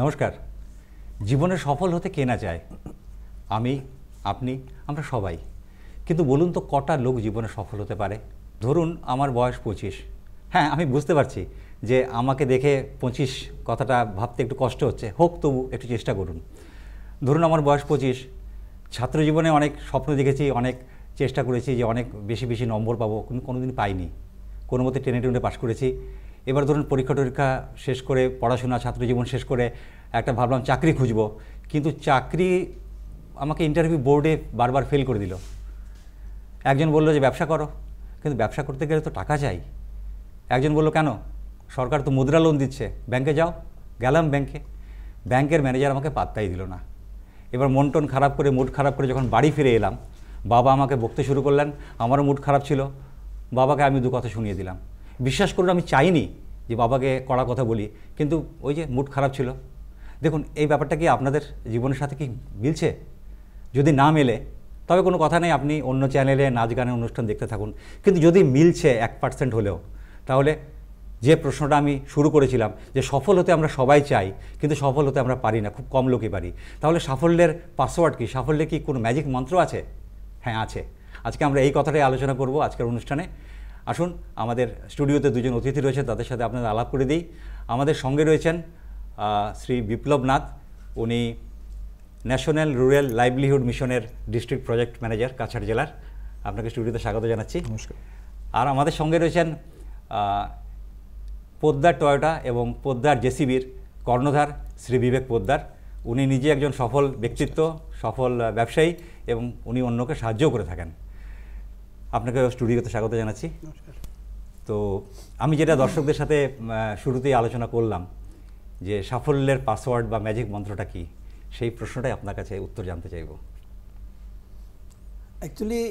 নমস্কার জীবনে সফল হতে কেনা যায় আমি আপনি আমরা সবাই কিন্তু বলুন তো কটা লোক জীবনে সফল হতে পারে ধরুন আমার বয়স পঁচিশ হ্যাঁ আমি বুঝতে পারছি যে আমাকে দেখে পঁচিশ কথাটা ভাবতে একটু কষ্ট হচ্ছে হোক তবু একটু চেষ্টা করুন ধরুন আমার বয়স পঁচিশ ছাত্র জীবনে অনেক স্বপ্ন দেখেছি অনেক চেষ্টা করেছি যে অনেক বেশি বেশি নম্বর পাবো কিন্তু দিন পাইনি কোনো মতে টেনে টেনে পাশ করেছি এবার ধরুন পরীক্ষা টরীক্ষা শেষ করে পড়াশোনা ছাত্রজীবন শেষ করে একটা ভাবলাম চাকরি খুঁজব কিন্তু চাকরি আমাকে ইন্টারভিউ বোর্ডে বারবার ফেল করে দিল একজন বলল যে ব্যবসা করো কিন্তু ব্যবসা করতে গেলে তো টাকা চাই একজন বলল কেন সরকার তো মুদ্রা লোন দিচ্ছে ব্যাংকে যাও গেলাম ব্যাংকে ব্যাংকের ম্যানেজার আমাকে পাত্তাই দিল না এবার মন টন খারাপ করে মুড খারাপ করে যখন বাড়ি ফিরে এলাম বাবা আমাকে বকতে শুরু করলেন আমারও মুড খারাপ ছিল বাবাকে আমি দু কথা শুনিয়ে দিলাম বিশ্বাস করুন আমি চাইনি যে বাবাকে কড়া কথা বলি কিন্তু ওই যে মুড খারাপ ছিল দেখুন এই ব্যাপারটা কি আপনাদের জীবনের সাথে কি মিলছে যদি না মেলে তবে কোনো কথা নেই আপনি অন্য চ্যানেলে নাচ গানের অনুষ্ঠান দেখতে থাকুন কিন্তু যদি মিলছে এক পার্সেন্ট হলেও তাহলে যে প্রশ্নটা আমি শুরু করেছিলাম যে সফল হতে আমরা সবাই চাই কিন্তু সফল হতে আমরা পারি না খুব কম লোকই পারি তাহলে সাফল্যের পাসওয়ার্ড কি সাফল্যে কি কোনো ম্যাজিক মন্ত্র আছে হ্যাঁ আছে আজকে আমরা এই কথাটাই আলোচনা করব আজকের অনুষ্ঠানে আসুন আমাদের স্টুডিওতে দুজন অতিথি রয়েছেন তাদের সাথে আপনাদের আলাপ করে দিই আমাদের সঙ্গে রয়েছেন শ্রী বিপ্লব নাথ উনি ন্যাশনাল রুরাল লাইভলিহুড মিশনের ডিস্ট্রিক্ট প্রজেক্ট ম্যানেজার কাছাড় জেলার আপনাকে স্টুডিওতে স্বাগত জানাচ্ছি নমস্কার আর আমাদের সঙ্গে রয়েছেন পোদ্দার টয়োটা এবং পোদ্দার জেসিবির কর্ণধার শ্রী বিবেক পোদ্দার উনি নিজে একজন সফল ব্যক্তিত্ব সফল ব্যবসায়ী এবং উনি অন্যকে সাহায্যও করে থাকেন আপনাকে স্টুডিওতে স্বাগত জানাচ্ছি তো আমি যেটা দর্শকদের সাথে শুরুতেই আলোচনা করলাম যে সাফল্যের পাসওয়ার্ড বা ম্যাজিক মন্ত্রটা কি সেই প্রশ্নটাই আপনার কাছে উত্তর জানতে চাইব অ্যাকচুয়ালি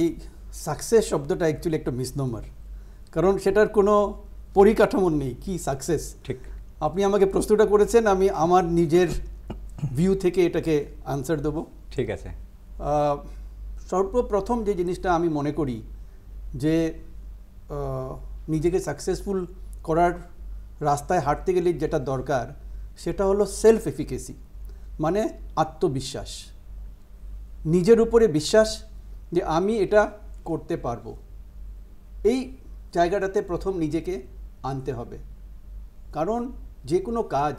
এই সাকসেস শব্দটা অ্যাকচুয়ালি একটা নম্বর কারণ সেটার কোনো পরিকাঠামো নেই কি সাকসেস ঠিক আপনি আমাকে প্রশ্নটা করেছেন আমি আমার নিজের ভিউ থেকে এটাকে আনসার দেবো ঠিক আছে সর্বপ্রথম যে জিনিসটা আমি মনে করি যে নিজেকে সাকসেসফুল করার রাস্তায় হাঁটতে গেলে যেটা দরকার সেটা হলো সেলফ এফিকেসি মানে আত্মবিশ্বাস নিজের উপরে বিশ্বাস যে আমি এটা করতে পারবো এই জায়গাটাতে প্রথম নিজেকে আনতে হবে কারণ যে কোনো কাজ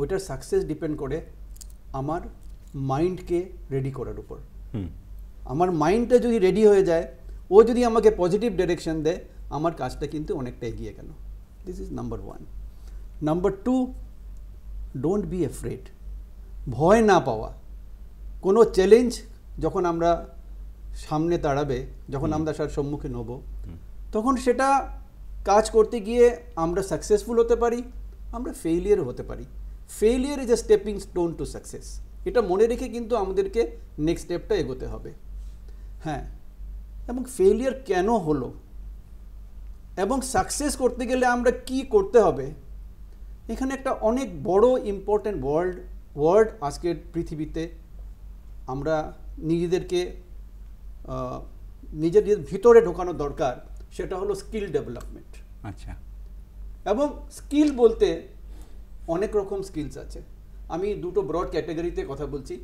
ওইটার সাকসেস ডিপেন্ড করে আমার মাইন্ডকে রেডি করার উপর আমার মাইন্ডটা যদি রেডি হয়ে যায় ও যদি আমাকে পজিটিভ ডিরেকশন দেয় আমার কাজটা কিন্তু অনেকটা এগিয়ে গেল this is number one number two don't be afraid ভয় না পাওয়া কোনো চ্যালেঞ্জ যখন আমরা সামনে দাঁড়াবে যখন আমরা তার সম্মুখীন হব তখন সেটা কাজ করতে গিয়ে আমরা সাকসেসফুল হতে পারি আমরা ফেইলিয়ার হতে পারি failure is a stepping stone to success এটা মনে রেখে কিন্তু আমাদেরকে নেক্সট স্টেপটা এগোতে হবে হ্যাঁ এবং ফেলিয়ার কেন হলো এবং সাকসেস করতে গেলে আমরা কি করতে হবে এখানে একটা অনেক বড় ইম্পর্ট্যান্ট ওয়ার্ল্ড ওয়ার্ড আজকের পৃথিবীতে আমরা নিজেদেরকে নিজেদের ভিতরে ঢোকানো দরকার সেটা হলো স্কিল ডেভেলপমেন্ট আচ্ছা এবং স্কিল বলতে অনেক রকম স্কিলস আছে আমি দুটো ব্রড ক্যাটাগরিতে কথা বলছি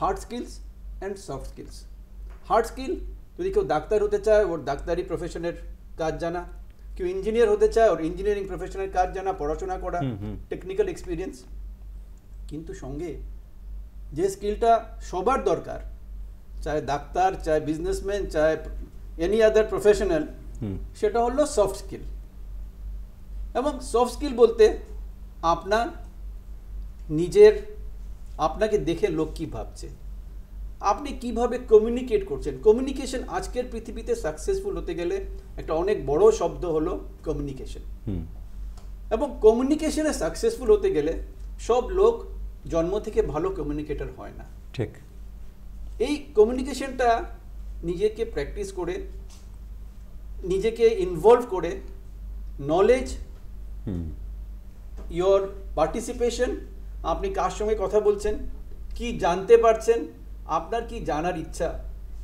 hard skills and soft skills hard skill যদি কেউ ডাক্তার হতে চায় ওর ডাক্তারি প্রফেশনের কাজ জানা কেউ ইঞ্জিনিয়ার হতে চায় ওর ইঞ্জিনিয়ারিং প্রফেশনের কাজ জানা পড়াশোনা করা টেকনিক্যাল এক্সপিরিয়েন্স কিন্তু সঙ্গে যে স্কিলটা সবার দরকার চায় ডাক্তার চায় বিজনেসম্যান চায় এনি আদার প্রফেশনাল সেটা হলো সফট স্কিল এবং সফট স্কিল বলতে আপনার নিজের আপনাকে দেখে লোক কী ভাবছে আপনি কিভাবে কমিউনিকেট করছেন কমিউনিকেশন আজকের পৃথিবীতে সাকসেসফুল হতে গেলে একটা অনেক বড় শব্দ হলো কমিউনিকেশন এবং কমিউনিকেশনে সাকসেসফুল হতে গেলে সব লোক জন্ম থেকে ভালো কমিউনিকেটর হয় না ঠিক এই কমিউনিকেশনটা নিজেকে প্র্যাকটিস করে নিজেকে ইনভলভ করে নলেজ ইয়োর পার্টিসিপেশন আপনি কার সঙ্গে কথা বলছেন কি জানতে পারছেন আপনার কি জানার ইচ্ছা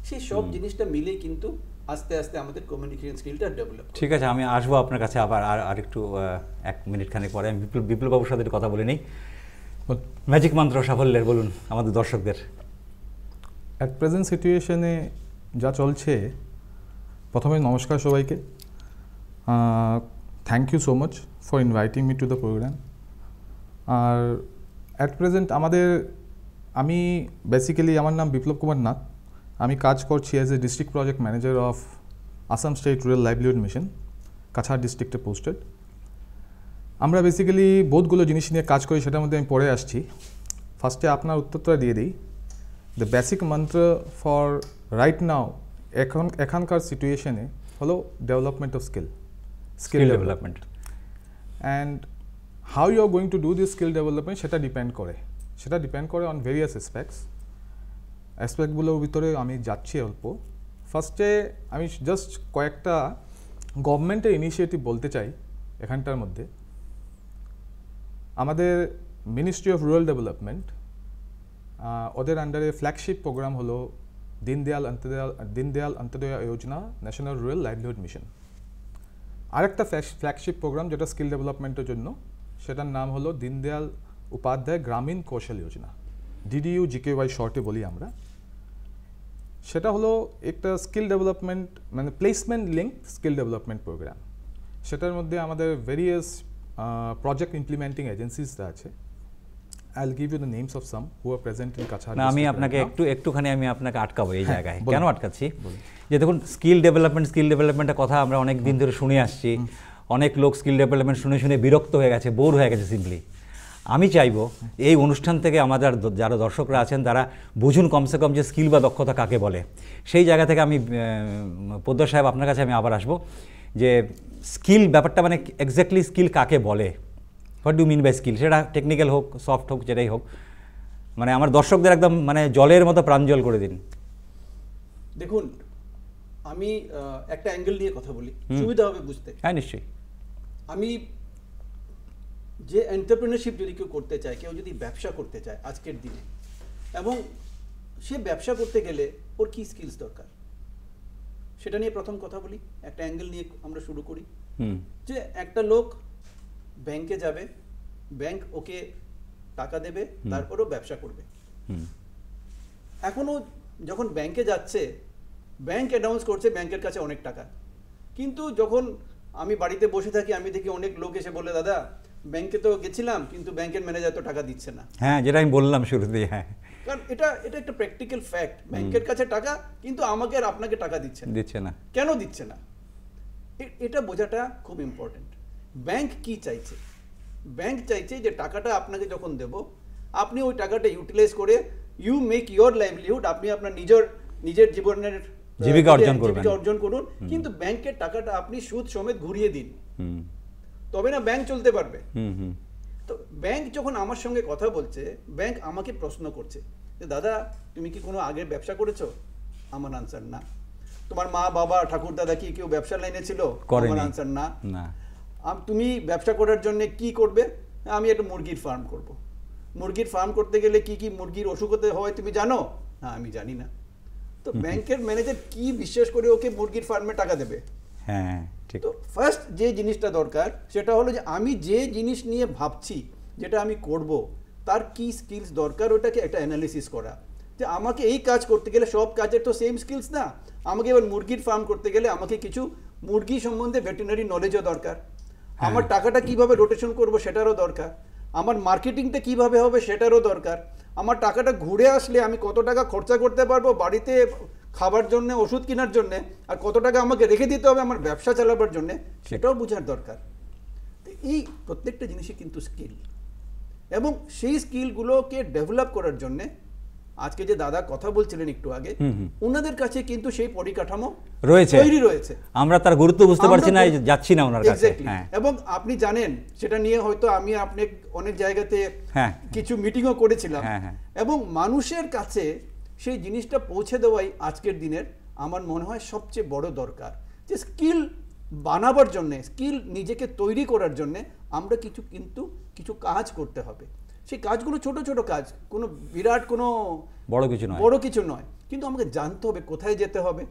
সেই সব জিনিসটা মিলে কিন্তু আস্তে আস্তে আমাদের কমিউনিকেশন স্কিলটা ডেভেলপ ঠিক আছে আমি আসবো আপনার কাছে আবার আর আরেকটু এক মিনিট খানেক পরে আমি বিপ্লব বিপ্লববাবুর সাথে কথা বলে নিই ম্যাজিক মন্ত্র সাফল্যের বলুন আমাদের দর্শকদের অ্যাট প্রেজেন্ট সিচুয়েশনে যা চলছে প্রথমে নমস্কার সবাইকে thank you so much for inviting me to the program আর অ্যাট প্রেজেন্ট আমাদের আমি বেসিক্যালি আমার নাম বিপ্লব কুমার নাথ আমি কাজ করছি as a district project manager of Assam state rural livelihood mission Cachar ডিস্ট্রিক্টে পোস্টেড আমরা বেসিক্যালি বহুতগুলো জিনিস নিয়ে কাজ করি সেটার মধ্যে আমি পড়ে আসছি ফার্স্টে আপনার উত্তরটা দিয়ে দিই the basic mantra for right now এখন এখানকার সিচুয়েশনে হলো development of skill skill development and how you are going to do this skill development সেটা ডিপেন্ড করে সেটা ডিপেন্ড করে অন ভেরিয়াস অ্যাসপেক্টস অ্যাসপেক্টগুলোর ভিতরে আমি যাচ্ছি অল্প ফার্স্টে আমি জাস্ট কয়েকটা গভর্নমেন্টের ইনিশিয়েটিভ বলতে চাই এখানটার মধ্যে আমাদের মিনিস্ট্রি অফ রুরাল ডেভেলপমেন্ট ওদের আন্ডারে ফ্ল্যাগশিপ প্রোগ্রাম হলো Deendayal Antyodaya Deendayal Antyodaya Yojana national rural livelihood mission আরেকটা ফ্ল্যাগশিপ প্রোগ্রাম যেটা স্কিল ডেভেলপমেন্টের জন্য সেটার নাম হলো দিনদয়াল উপাধ্যায় গ্রামীণ কৌশল যোজনা ডিডিউ জিকে ওয়াই শর্টে বলি আমরা সেটা হলো একটা স্কিল ডেভেলপমেন্ট মানে placement link skill development program সেটার মধ্যে আমাদের ভেরিয়াস প্রজেক্ট ইমপ্লিমেন্টিং এজেন্সিসরা আছে I give you the names of some who are present in Cachar না আমি আপনাকে একটু একটুখানি আমি আপনাকে আটকাবো এই হ্যাঁ, জায়গায় কেন আটকাচ্ছি যে দেখুন স্কিল ডেভেলপমেন্ট স্কিল ডেভেলপমেন্টের কথা আমরা অনেক দিন ধরে শুনে আসছি অনেক লোক স্কিল ডেভেলপমেন্ট শুনে শুনে বিরক্ত হয়ে গেছে বোর হয়ে গেছে সিম্পলি আমি চাইব এই অনুষ্ঠান থেকে আমাদের যারা দর্শকরা আছেন তারা বুঝুন কমসে কম যে স্কিল বা দক্ষতা কাকে বলে সেই জায়গা থেকে আমি পদ্মা সাহেব আপনার কাছে আমি আবার আসব যে স্কিল ব্যাপারটা মানে এক্স্যাক্টলি স্কিল কাকে বলে what do mean by skill সেটা টেকনিক্যাল হোক সফট হোক যেটাই হোক মানে আমার দর্শকদের একদম মানে জলের মতো প্রাঞ্জল করে দিন দেখুন আমি একটা অ্যাঙ্গেল নিয়ে কথা বলি সুবিধা হবে বুঝতে হ্যাঁ নিশ্চয়ই আমি যে এন্টারপ্রেনারশিপ যদি কেউ করতে চায় কেউ যদি ব্যবসা করতে চায় আজকের দিনে এবং সে ব্যবসা করতে গেলে ওর কী স্কিলস দরকার সেটা নিয়ে প্রথম কথা বলি একটা অ্যাঙ্গেল নিয়ে আমরা শুরু করি যে একটা লোক ব্যাংকে যাবে ব্যাংক ওকে টাকা দেবে তারপরও ব্যবসা করবে এখনও যখন ব্যাংকে যাচ্ছে ব্যাংক অ্যানাউন্স করছে ব্যাংকের কাছে অনেক টাকা কিন্তু যখন আমি বাড়িতে বসে থাকি আমি দেখি অনেক লোক এসে বলে দাদা ব্যাংকে তো গেছিলাম কিন্তু ব্যাংকের ম্যানেজার তো টাকা দিচ্ছে না হ্যাঁ যেটা আমি বললাম শুরুতেই হ্যাঁ কারণ এটা এটা একটা প্র্যাকটিক্যাল ফ্যাক্ট ব্যাংকের কাছে টাকা কিন্তু আমাকে আর আপনাকে টাকা দিচ্ছে না দিচ্ছে না কেন দিচ্ছে না এটা বোঝাটা খুব ইম্পর্টেন্ট ব্যাংক কি চাইছে ব্যাংক চাইছে যে টাকাটা আপনাকে যখন দেব আপনি ওই টাকাটা ইউটিলাইজ করে ইউ মেক ইউর লাইভলিহুড আপনি আপনার নিজের নিজের জীবনের জীবিকা অর্জন করবেন অর্জন করুন কিন্তু ব্যাংকের টাকাটা আপনি সুদ সমেত ঘুরিয়ে দিন তবে না ব্যাংক চলতে পারবে তো ব্যাংক যখন আমার সঙ্গে কথা বলছে ব্যাংক আমাকে প্রশ্ন করছে যে দাদা তুমি কি কোনো আগের ব্যবসা করেছো আমার আনসার না তোমার মা বাবা ঠাকুর দাদা কি কেউ ব্যবসার লাইনে ছিল আমার আনসার না তুমি ব্যবসা করার জন্য কি করবে আমি একটা মুরগির ফার্ম করব। মুরগির ফার্ম করতে গেলে কি কি মুরগির অসুখ হতে হয় তুমি জানো না আমি জানি না তো ব্যাংকের ম্যানেজার কি বিশ্বাস করে ওকে মুরগির ফার্মে টাকা দেবে হ্যাঁ ঠিক তো ফার্স্ট যে জিনিসটা দরকার সেটা হলো যে আমি যে জিনিস নিয়ে ভাবছি যেটা আমি করব তার কি স্কিলস দরকার ওটাকে একটা অ্যানালিসিস করা যে আমাকে এই কাজ করতে গেলে সব কাজের তো সেম স্কিলস না আমাকে এবার মুরগির ফার্ম করতে গেলে আমাকে কিছু মুরগি সম্বন্ধে ভেটেরিনারি নলেজও দরকার হ্যাঁ। আমার টাকাটা কিভাবে রোটেশন করব সেটারও দরকার আমার মার্কেটিংটা কিভাবে হবে সেটারও দরকার আমার টাকাটা ঘুরে আসলে আমি কত টাকা খরচা করতে পারবো বাড়িতে খাবার জন্য ওষুধ কেনার জন্যে আর কত টাকা আমাকে রেখে দিতে হবে আমার ব্যবসা চালাবার জন্য সেটাও বোঝার দরকার তো এই প্রত্যেকটা জিনিসই কিন্তু স্কিল এবং সেই স্কিলগুলোকে ডেভেলপ করার জন্য আজকে যে দাদা কথা বলছিলেন একটু আগে ওনাদের কাছে কিন্তু সেই পরিকাঠামো রয়েছে তৈরি রয়েছে আমরা তার গুরুত্ব বুঝতে পারছি না যাচ্ছি না ওনার কাছে হ্যাঁ। এবং আপনি জানেন সেটা নিয়ে হয়তো আমি আপনি অনেক জায়গাতে হ্যাঁ। কিছু মিটিংও করেছিলাম হ্যাঁ, এবং মানুষের কাছে সেই জিনিসটা পৌঁছে দেওয়াই আজকের দিনের আমার মনে হয় সবচেয়ে বড় দরকার যে স্কিল বানাবার জন্যে স্কিল নিজেকে তৈরি করার জন্যে আমরা কিছু কিন্তু কিছু কাজ করতে হবে সেই কাজগুলো ছোট ছোট কাজ কোনো বিরাট কোনো বড় কিছু নয় বড় কিছু নয় কিন্তু আমাকে জানতে হবে কোথায় যেতে হবে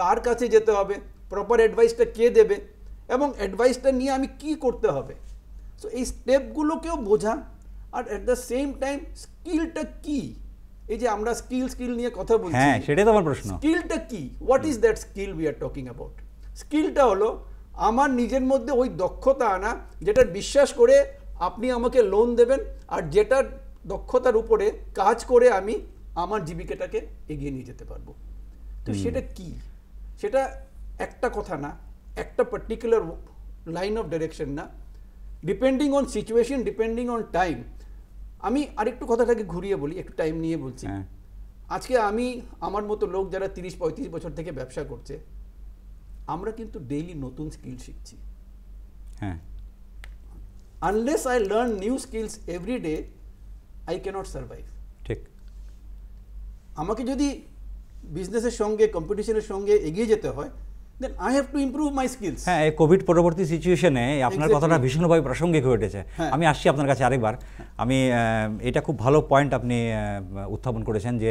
কার কাছে যেতে হবে প্রপার অ্যাডভাইসটা কে দেবে এবং অ্যাডভাইসটা নিয়ে আমি কি করতে হবে সো এই স্টেপগুলোকেও বোঝা আর অ্যাট দ্য সেম টাইম স্কিলটা কী এই যে আমরা স্কিল স্কিল নিয়ে কথা বলছি হ্যাঁ সেটাই তো আমার প্রশ্ন স্কিলটা কি what is that skill we are talking about স্কিলটা হলো আমার নিজের মধ্যে ওই দক্ষতা আনা যেটা বিশ্বাস করে আপনি আমাকে লোন দেবেন আর যেটার দক্ষতার উপরে কাজ করে আমি আমার জীবিকাটাকে এগিয়ে নিয়ে যেতে পারবো তো সেটা কি সেটা একটা কথা না একটা পার্টিকুলার লাইন অফ ডাইরেকশন না depending on situation depending on time আমি আরেকটু কথাটাকে ঘুরিয়ে বলি একটু টাইম নিয়ে বলছি হ্যাঁ। আজকে আমি আমার মতো লোক যারা তিরিশ পঁয়ত্রিশ বছর থেকে ব্যবসা করছে আমরা কিন্তু ডেইলি নতুন স্কিল শিখছি হ্যাঁ unless I learn new skills every day I can't survive ঠিক আমাকে যদি বিজনেসের সঙ্গে কম্পিটিশনের সঙ্গে এগিয়ে যেতে হয় then I have to improve my skills হ্যাঁ এই কোভিড পরবর্তী সিচুয়েশনে আপনার কথাটা ভীষণভাবে প্রাসঙ্গিক হয়ে উঠেছে হ্যাঁ। আমি আসছি আপনার কাছে আরেকবার আমি এটা খুব ভালো পয়েন্ট আপনি উত্থাপন করেছেন যে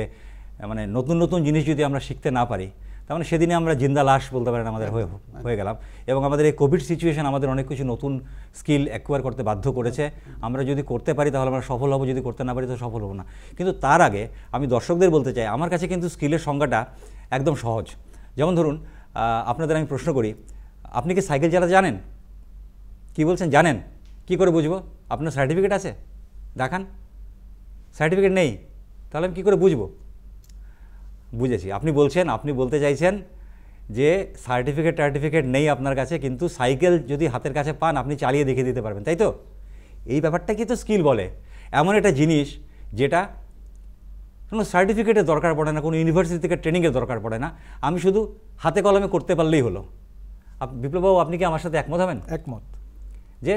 মানে নতুন নতুন জিনিস যদি আমরা শিখতে না পারি তার মানে সেদিনে আমরা জিন্দা লাশ বলতে পারেন আমাদের হয়ে হয়ে গেলাম এবং আমাদের এই কোভিড সিচুয়েশন আমাদের অনেক কিছু নতুন স্কিল অ্যাকোয়ার করতে বাধ্য করেছে আমরা যদি করতে পারি তাহলে আমরা সফল হব যদি করতে না পারি তো সফল হব না কিন্তু তার আগে আমি দর্শকদের বলতে চাই আমার কাছে কিন্তু স্কিলের সংজ্ঞাটা একদম সহজ যেমন ধরুন আপনাদের আমি প্রশ্ন করি আপনি কি সাইকেল চালাতে জানেন কি বলছেন জানেন কি করে বুঝব আপনার সার্টিফিকেট আছে দেখান সার্টিফিকেট নেই তাহলে আমি কী করে বুঝব বুঝেছি আপনি বলছেন আপনি বলতে চাইছেন যে সার্টিফিকেট টার্টিফিকেট নেই আপনার কাছে কিন্তু সাইকেল যদি হাতের কাছে পান আপনি চালিয়ে দেখিয়ে দিতে পারবেন তাই তো এই ব্যাপারটা কি তো স্কিল বলে এমন একটা জিনিস যেটা কোনো সার্টিফিকেটের দরকার পড়ে না কোনো ইউনিভার্সিটি থেকে ট্রেনিংয়ের দরকার পড়ে না আমি শুধু হাতে কলমে করতে পারলেই হলো বিপ্লবাবু আপনি কি আমার সাথে একমত হবেন একমত যে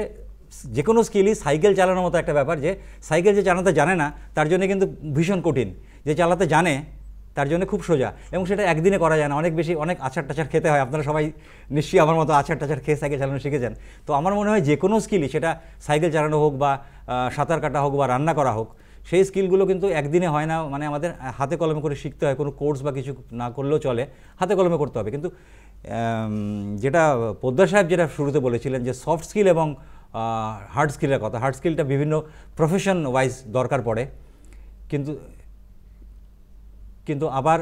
যে কোনো স্কিলই সাইকেল চালানোর মতো একটা ব্যাপার যে সাইকেল যে চালাতে জানে না তার জন্য কিন্তু ভীষণ কঠিন যে চালাতে জানে তার জন্য খুব সোজা এবং সেটা একদিনে করা যায় না অনেক বেশি অনেক আচার টাচার খেতে হয় আপনারা সবাই নিশ্চয়ই আমার মতো আচার টাচার খেয়ে সাইকেল চালানো শিখেছেন তো আমার মনে হয় যে কোনো স্কিলই সেটা সাইকেল চালানো হোক বা সাঁতার কাটা হোক বা রান্না করা হোক সেই স্কিলগুলো কিন্তু একদিনে হয় না মানে আমাদের হাতে কলমে করে শিখতে হয় কোনো কোর্স বা কিছু না করলেও চলে হাতে কলমে করতে হবে কিন্তু যেটা পদ্মা সাহেব যেটা শুরুতে বলেছিলেন যে সফট স্কিল এবং হার্ড স্কিলের কথা হার্ড স্কিলটা বিভিন্ন প্রফেশন ওয়াইজ দরকার পড়ে কিন্তু কিন্তু আবার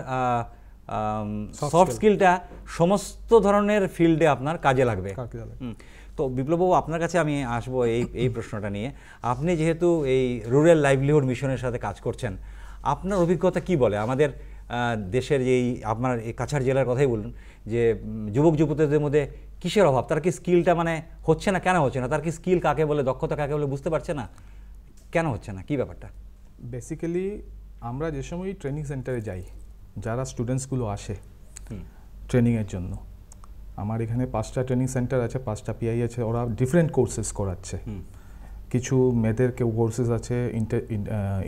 সফট স্কিলটা সমস্ত ধরনের ফিল্ডে আপনার কাজে লাগবে তো বিপ্লববাবু আপনার কাছে আমি আসব এই এই প্রশ্নটা নিয়ে আপনি যেহেতু এই রুরাল লাইভলিহুড মিশনের সাথে কাজ করছেন আপনার অভিজ্ঞতা কি বলে আমাদের দেশের যেই আপনার এই কাছাড় জেলার কথাই বলুন যে যুবক যুবতীদের মধ্যে কিসের অভাব তার কি স্কিলটা মানে হচ্ছে না কেন হচ্ছে না তার কি স্কিল কাকে বলে দক্ষতা কাকে বলে বুঝতে পারছে না কেন হচ্ছে না কি ব্যাপারটা বেসিক্যালি আমরা যে সময় ট্রেনিং সেন্টারে যাই যারা স্টুডেন্টসগুলো আসে ট্রেনিংয়ের জন্য আমার এখানে পাঁচটা ট্রেনিং সেন্টার আছে পাঁচটা পিআই আছে ওরা ডিফারেন্ট কোর্সেস করাচ্ছে কিছু মেয়েদের কেউ কোর্সেস আছে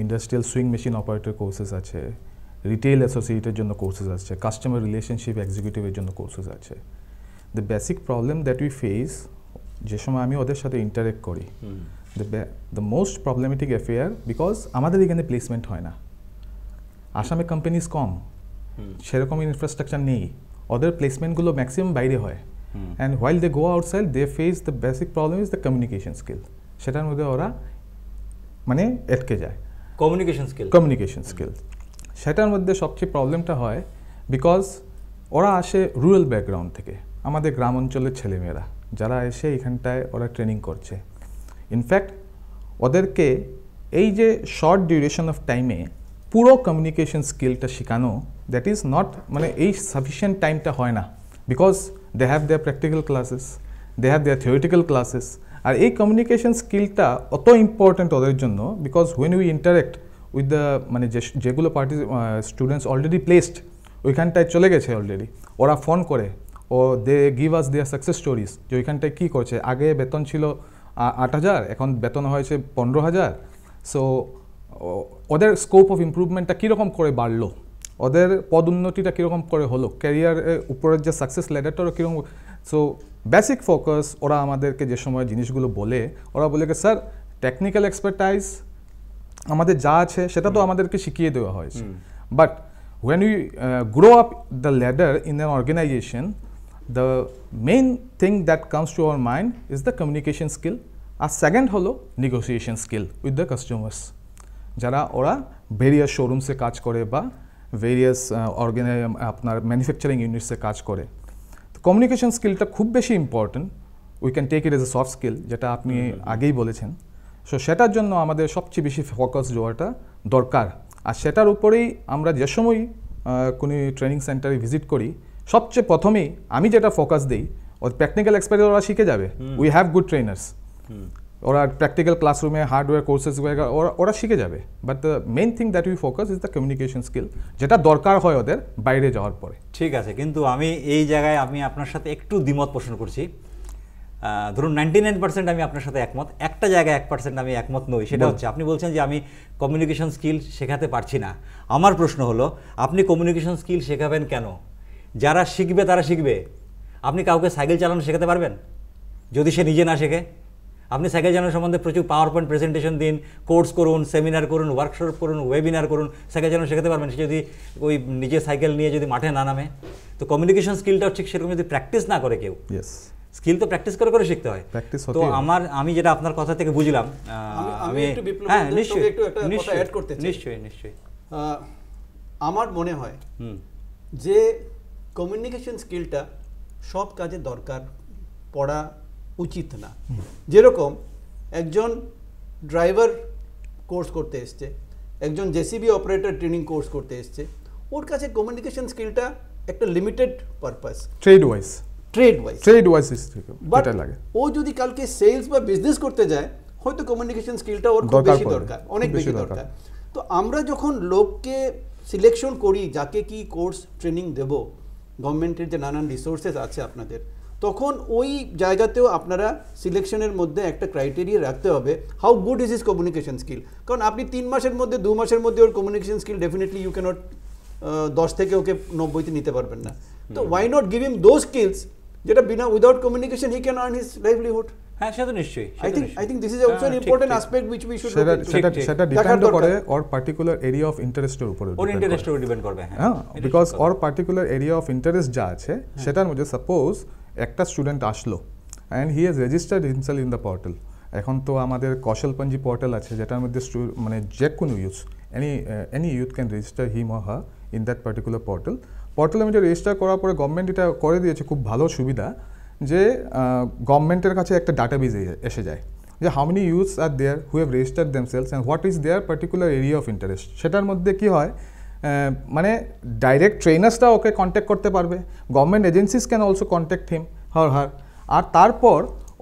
industrial sewing machine operator courses আছে রিটেল অ্যাসোসিয়েটের জন্য কোর্সেস আছে কাস্টমার রিলেশনশিপ এক্সিকিউটিভের জন্য কোর্সেস আছে the basic problem that we face যে সময় আমি ওদের সাথে ইন্টারেক্ট করি the the most problematic affair because আমাদের এখানে প্লেসমেন্ট হয় না আসামে কোম্পানিজ কম সেরকম ইনফ্রাস্ট্রাকচার নেই ওদের প্লেসমেন্টগুলো ম্যাক্সিমাম বাইরে হয় and while they go outside they face the basic problem is the communication skill সেটার মধ্যে ওরা মানে এটকে যায় কমিউনিকেশন স্কিল কমিউনিকেশন স্কিল সেটার মধ্যে সবচেয়ে প্রবলেমটা হয় বিকজ ওরা আসে রুরাল ব্যাকগ্রাউন্ড থেকে আমাদের গ্রাম অঞ্চলের ছেলেমেয়েরা যারা এসে এখানটায় ওরা ট্রেনিং করছে ইনফ্যাক্ট ওদেরকে এই যে শর্ট ডিউরেশন অফ টাইমে পুরো কমিউনিকেশন স্কিলটা শেখানো দ্যাট ইজ নট মানে এই সাফিসিয়েন্ট টাইমটা হয় না because they have their practical classes they have their theoretical classes আর এই কমিউনিকেশন স্কিলটা অত ইম্পর্ট্যান্ট ওদের জন্য because when we interact with the মানে যে যেগুলো পার্টি স্টুডেন্টস অলরেডি প্লেসড ওইখানটায় চলে গেছে অলরেডি ওরা ফোন করে ও they give us their success stories যে ওইখানটায় কী করছে আগে বেতন ছিল আট হাজার এখন বেতন হয়েছে পনেরো হাজার সো ওদের স্কোপ অফ ইম্প্রুভমেন্টটা কীরকম করে বাড়লো ওদের পদোন্নতিটা কীরকম করে হলো ক্যারিয়ারের উপরের যে সাকসেস ওরা কীরকম সো বেসিক ফোকাস ওরা আমাদেরকে যে সময় জিনিসগুলো বলে ওরা বলে গে স্যার টেকনিক্যাল এক্সপার্টাইজ আমাদের যা আছে সেটা তো আমাদেরকে শিখিয়ে দেওয়া হয়েছে but when you grow up the ladder in an organization the main thing that comes to our mind is the communication skill আর সেকেন্ড হলো holo skill with the customers যারা ওরা ভেরিয়াস শোরুমসে কাজ করে বা ভেরিয়াস অর্গানাই আপনার ম্যানুফ্যাকচারিং ইউনিটসে কাজ করে তো কমিউনিকেশন স্কিলটা খুব বেশি important we can take it as a soft skill যেটা আপনি আগেই বলেছেন সো সেটার জন্য আমাদের সবচেয়ে বেশি ফোকাস দেওয়াটা দরকার আর সেটার উপরেই আমরা যে সময় কোনো ট্রেনিং সেন্টারে ভিজিট করি সবচেয়ে প্রথমেই আমি যেটা ফোকাস দিই ওর প্র্যাকটিক্যাল এক্সপেরিয়েন্স ওরা শিখে যাবে উই হ্যাভ গুড ট্রেনার্স ওরা প্র্যাকটিক্যাল ক্লাসরুমে হার্ডওয়্যার কোর্সেস ওরা ওরা শিখে যাবে but the main thing that we focus is the communication skill যেটা দরকার হয় ওদের বাইরে যাওয়ার পরে ঠিক আছে কিন্তু আমি এই জায়গায় আমি আপনার সাথে একটু দ্বিমত পোষণ করছি ধরুন নাইনটি নাইন পার্সেন্ট আমি আপনার সাথে একমত একটা জায়গায় এক পার্সেন্ট আমি একমত নই সেটা হচ্ছে আপনি বলছেন যে আমি কমিউনিকেশন স্কিল শেখাতে পারছি না আমার প্রশ্ন হলো আপনি কমিউনিকেশন স্কিল শেখাবেন কেন যারা শিখবে তারা শিখবে আপনি কাউকে সাইকেল চালানো শেখাতে পারবেন যদি সে নিজে না শেখে আপনি সাইকেল চালানো সম্বন্ধে প্রচুর পাওয়ার পয়েন্ট প্রেজেন্টেশন দিন কোর্স করুন সেমিনার করুন ওয়ার্কশপ করুন ওয়েবিনার করুন সাইকেল চালানো শেখাতে পারবেন সে যদি ওই নিজে সাইকেল নিয়ে যদি মাঠে না নামে তো কমিউনিকেশন স্কিলটাও ঠিক সেরকম যদি প্র্যাকটিস না করে কেউ স্কিল তো প্র্যাকটিস করে করে শিখতে হয় তো আমার আমি যেটা আপনার কথা থেকে বুঝলাম আমি হ্যাঁ নিশ্চয়ই নিশ্চয়ই নিশ্চয়ই আমার মনে হয় যে কমিউনিকেশন স্কিলটা সব কাজে দরকার পড়া উচিত না যেরকম একজন ড্রাইভার কোর্স করতে এসছে একজন জেসিবি অপারেটর ট্রেনিং কোর্স করতে এসছে ওর কাছে কমিউনিকেশন স্কিলটা একটা limited purpose trade wise trade wise trade wise লাগে ও যদি কালকে সেলস বা বিজনেস করতে যায় হয়তো কমিউনিকেশন স্কিলটা ওর খুব বেশি দরকার অনেক বেশি দরকার তো আমরা যখন লোককে সিলেকশন করি যাকে কি কোর্স ট্রেনিং দেব গভর্নমেন্টের যে নানান রিসোর্সেস আছে আপনাদের তখন ওই জায়গাতেও আপনারা সিলেকশনের মধ্যে একটা ক্রাইটেরিয়া রাখতে হবে how good is is communication skill কারণ আপনি তিন মাসের মধ্যে দু মাসের মধ্যে ওর communication skill definitely you can't দশ থেকে ওকে নব্বইতে নিতে পারবেন না তো ওয়াই নট গিভ ইম দো স্কিলস যেটা বিনা without communication he can earn his livelihood সেটার মধ্যে সাপোজ একটা স্টুডেন্ট আসলো and he has registered himself in the portal এখন তো আমাদের কৌশলপঞ্জি পোর্টাল আছে যেটার মধ্যে মানে যে কোনো youth any any youth can register him uh হা ইন দ্যাট পার্টিকুলার পোর্টাল পোর্টালে আমি রেজিস্টার করার পরে গভর্নমেন্ট এটা করে দিয়েছে খুব ভালো সুবিধা যে গভর্নমেন্টের uh, কাছে একটা ডাটাবেজ এসে যায় যে how many youths are there who have registered themselves and what is their particular area of interest সেটার মধ্যে কি হয় মানে ডাইরেক্ট ট্রেনার্সরা ওকে কন্ট্যাক্ট করতে পারবে government agencies can also contact him or her আর তারপর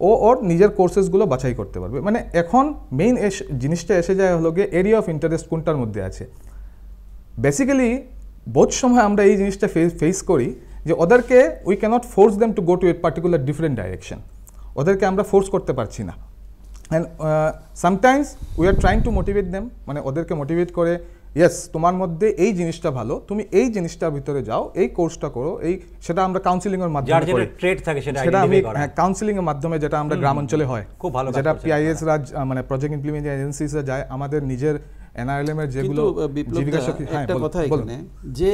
ও ওর নিজের কোর্সেসগুলো বাছাই করতে পারবে মানে এখন মেইন জিনিসটা এসে যায় হলো গিয়ে এরিয়া অফ ইন্টারেস্ট কোনটার মধ্যে আছে বেসিক্যালি বহু সময় আমরা এই জিনিসটা ফেস করি যে ওদেরকে we cannot force them to go to a particular different direction ওদেরকে আমরা ফোর্স করতে পারছি না and sometimes we are trying to motivate them মানে ওদেরকে মোটিভেট করে ইয়েস তোমার মধ্যে এই জিনিসটা ভালো তুমি এই জিনিসটার ভিতরে যাও এই কোর্সটা করো এই সেটা আমরা কাউন্সিলিং এর মাধ্যমে করি ট্রেড থাকে সেটা সেটা আমি কাউন্সিলিং হ্যাঁ, এর মাধ্যমে যেটা আমরা গ্রাম অঞ্চলে হয় খুব ভালো যেটা পিআইএস রাজ মানে প্রজেক্ট ইমপ্লিমেন্ট এজেন্সিসরা যায় আমাদের নিজের এনআরএলএম এর যেগুলো জীবিকা শক্তি হ্যাঁ, একটা কথা এখানে যে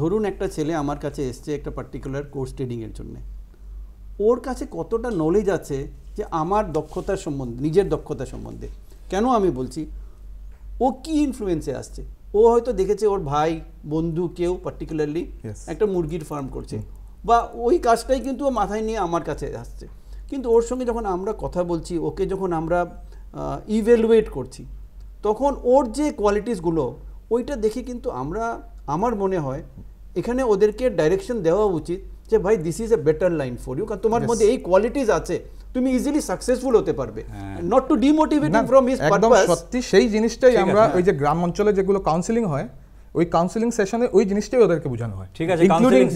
ধরুন একটা ছেলে আমার কাছে এসছে একটা পার্টিকুলার কোর্স ট্রেডিং এর জন্য ওর কাছে কতটা নলেজ আছে যে আমার দক্ষতা সম্বন্ধে নিজের দক্ষতা সম্বন্ধে কেন আমি বলছি ও কি ইনফ্লুয়েন্সে আসছে ও হয়তো দেখেছে ওর ভাই বন্ধু কেউ পার্টিকুলারলি একটা মুরগির ফার্ম করছে বা ওই কাজটাই কিন্তু ও মাথায় নিয়ে আমার কাছে আসছে কিন্তু ওর সঙ্গে যখন আমরা কথা বলছি ওকে যখন আমরা ইভ্যালুয়েট করছি তখন ওর যে কোয়ালিটিসগুলো ওইটা দেখে কিন্তু আমরা আমার মনে হয় এখানে ওদেরকে ডাইরেকশন দেওয়া উচিত যে ভাই this is a better line for you কারণ তোমার মধ্যে এই কোয়ালিটিস আছে তুমি ইজিলি সাকসেসফুল হতে পারবে not to demotivating from his purpose সত্যি সেই জিনিসটাই আমরা হ্যাঁ। ওই যে গ্রাম অঞ্চলে যেগুলো কাউন্সিলিং হয় ওই কাউন্সিলিং সেশনে ওই জিনিসটাই ওদেরকে বোঝানো হয় ঠিক আছে ইনক্লুডিং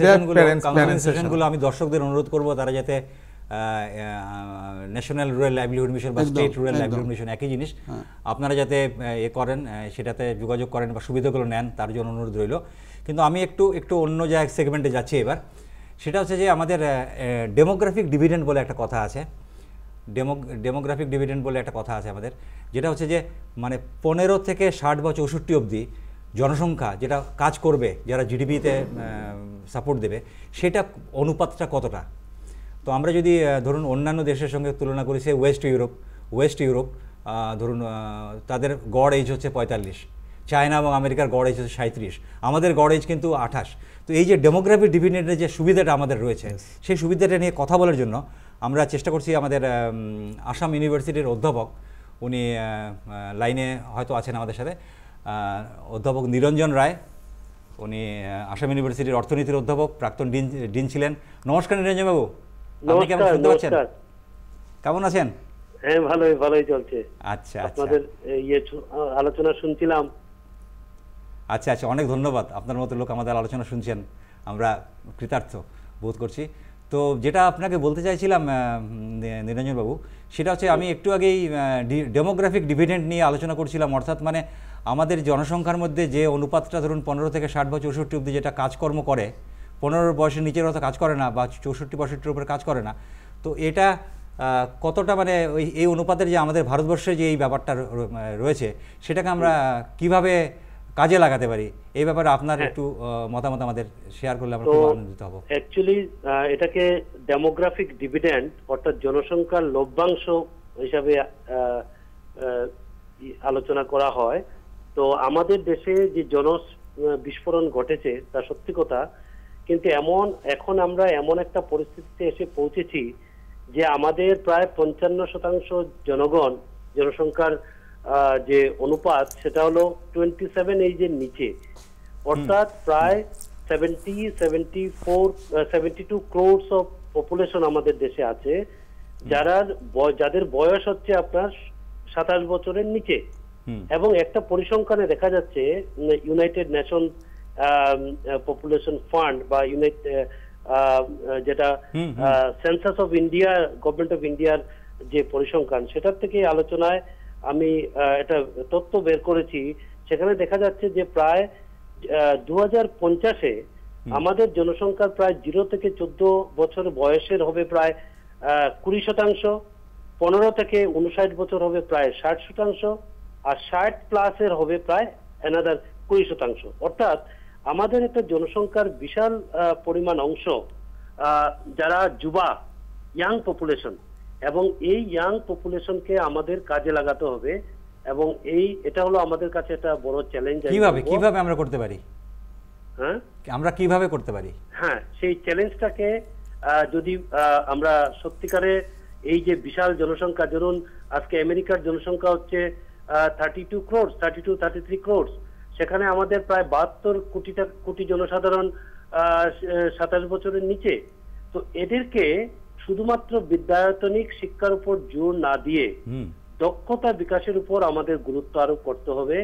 কাউন্সিলিং সেশনগুলো আমি দর্শকদের অনুরোধ করব তারা যাতে ন্যাশনাল রুরাল লাইভলিহুড মিশন বা স্টেট রুরাল লাইভলিহুড মিশন একই জিনিস হ্যাঁ। আপনারা যাতে এ করেন সেটাতে যোগাযোগ করেন বা সুবিধাগুলো নেন তার জন্য অনুরোধ রইল কিন্তু আমি একটু একটু অন্য জায়গায় সেগমেন্টে যাচ্ছি এবার সেটা হচ্ছে যে আমাদের ডেমোগ্রাফিক ডিভিডেন্ট বলে একটা কথা আছে ডেমো ডেমোগ্রাফিক ডিভিডেন্ট বলে একটা কথা আছে আমাদের যেটা হচ্ছে যে মানে পনেরো থেকে ষাট বা চৌষট্টি অবধি জনসংখ্যা যেটা কাজ করবে যারা জিডিপিতে সাপোর্ট দেবে সেটা অনুপাতটা কতটা তো আমরা যদি ধরুন অন্যান্য দেশের সঙ্গে তুলনা করি সে ওয়েস্ট ইউরোপ ওয়েস্ট ইউরোপ ধরুন তাদের গড় এজ হচ্ছে পঁয়তাল্লিশ চায়না এবং আমেরিকার গড় এজ হচ্ছে সাঁত্রিশ আমাদের গড় এজ কিন্তু আঠাশ তো এই যে ডেমোগ্রাফি ডিভিডেন্টের যে সুবিধাটা আমাদের রয়েছে সেই সুবিধাটা নিয়ে কথা বলার জন্য আমরা চেষ্টা করছি আমাদের আসাম ইউনিভার্সিটির অধ্যাপক উনি লাইনে হয়তো আছেন আমাদের সাথে অধ্যাপক নিরঞ্জন রায় উনি আসাম ইউনিভার্সিটির অর্থনীতির অধ্যাপক প্রাক্তন ডিন ডিন ছিলেন নমস্কার নিরঞ্জন বাবু আপনি কেমন শুনতে পাচ্ছেন কেমন আছেন হ্যাঁ ভালোই ভালোই চলছে আচ্ছা, আচ্ছা। আপনাদের ইয়ে আলোচনা শুনছিলাম আচ্ছা আচ্ছা অনেক ধন্যবাদ আপনার মতো লোক আমাদের আলোচনা শুনছেন আমরা কৃতার্থ বোধ করছি তো যেটা আপনাকে বলতে চাইছিলাম নিরঞ্জনবাবু সেটা হচ্ছে আমি একটু আগেই ডেমোগ্রাফিক ডিভিডেন্ট নিয়ে আলোচনা করছিলাম অর্থাৎ মানে আমাদের জনসংখ্যার মধ্যে যে অনুপাতটা ধরুন পনেরো থেকে ষাট বা চৌষট্টি অব্দি যেটা কাজকর্ম করে পনেরো বয়সের নিচের হয়তো কাজ করে না বা চৌষট্টি বয়ষট্টির উপরে কাজ করে না তো এটা কতটা মানে ওই এই অনুপাতের যে আমাদের ভারতবর্ষে যে এই ব্যাপারটা রয়েছে সেটাকে আমরা কিভাবে কাজে লাগাতে পারি এই ব্যাপারে আপনার হ্যাঁ। একটু মতামত আমাদের শেয়ার করলে আমরা খুব আনন্দিত হব অ্যাকচুয়ালি এটাকে ডেমোগ্রাফিক ডিভিডেন্ড অর্থাৎ জনসংখ্যার লভ্যাংশ হিসাবে আলোচনা করা হয় তো আমাদের দেশে যে জন বিস্ফোরণ ঘটেছে তা সত্যি কথা কিন্তু এমন এখন আমরা এমন একটা পরিস্থিতিতে এসে পৌঁছেছি যে আমাদের প্রায় পঞ্চান্ন শতাংশ জনগণ জনসংখ্যার যে অনুপাত সেটা হলো টোয়েন্টি সেভেন এই যে নিচে অর্থাৎ প্রায় seventy seventy four seventy two crores of population আমাদের দেশে আছে যারা যাদের বয়স হচ্ছে আপনার সাতাশ বছরের নিচে এবং একটা পরিসংখ্যানে দেখা যাচ্ছে ইউনাইটেড নেশন পপুলেশন ফান্ড বা ইউনাইট যেটা census of India government of ইন্ডিয়ার যে পরিসংখ্যান সেটার থেকে আলোচনায় আমি এটা তথ্য বের করেছি সেখানে দেখা যাচ্ছে যে প্রায় দু হাজার পঞ্চাশে আমাদের জনসংখ্যার প্রায় জিরো থেকে চোদ্দ বছর বয়সের হবে প্রায় কুড়ি শতাংশ পনেরো থেকে উনষাট বছর হবে প্রায় ষাট শতাংশ আর ষাট প্লাসের হবে প্রায় অ্যানাদার কুড়ি শতাংশ অর্থাৎ আমাদের একটা জনসংখ্যার বিশাল পরিমাণ অংশ যারা যুবা ইয়াং পপুলেশন এবং এই ইয়াং পপুলেশনকে আমাদের কাজে লাগাতে হবে এবং এই এটা হলো আমাদের কাছে একটা বড় চ্যালেঞ্জ কিভাবে কিভাবে আমরা করতে পারি হ্যাঁ আমরা কিভাবে করতে পারি হ্যাঁ সেই চ্যালেঞ্জটাকে যদি আমরা সত্যিকারে এই যে বিশাল জনসংখ্যা ধরুন আজকে আমেরিকার জনসংখ্যা হচ্ছে thirty two crores thirty two thirty three crores সেখানে আমাদের প্রায় বাহাত্তর কোটি কোটি জনসাধারণ সাতাশ বছরের নিচে তো এদেরকে শুধুমাত্র বিদ্যায়তনিক শিক্ষার উপর জোর না দিয়ে দক্ষতা বিকাশের উপর আমাদের গুরুত্ব আরোপ করতে হবে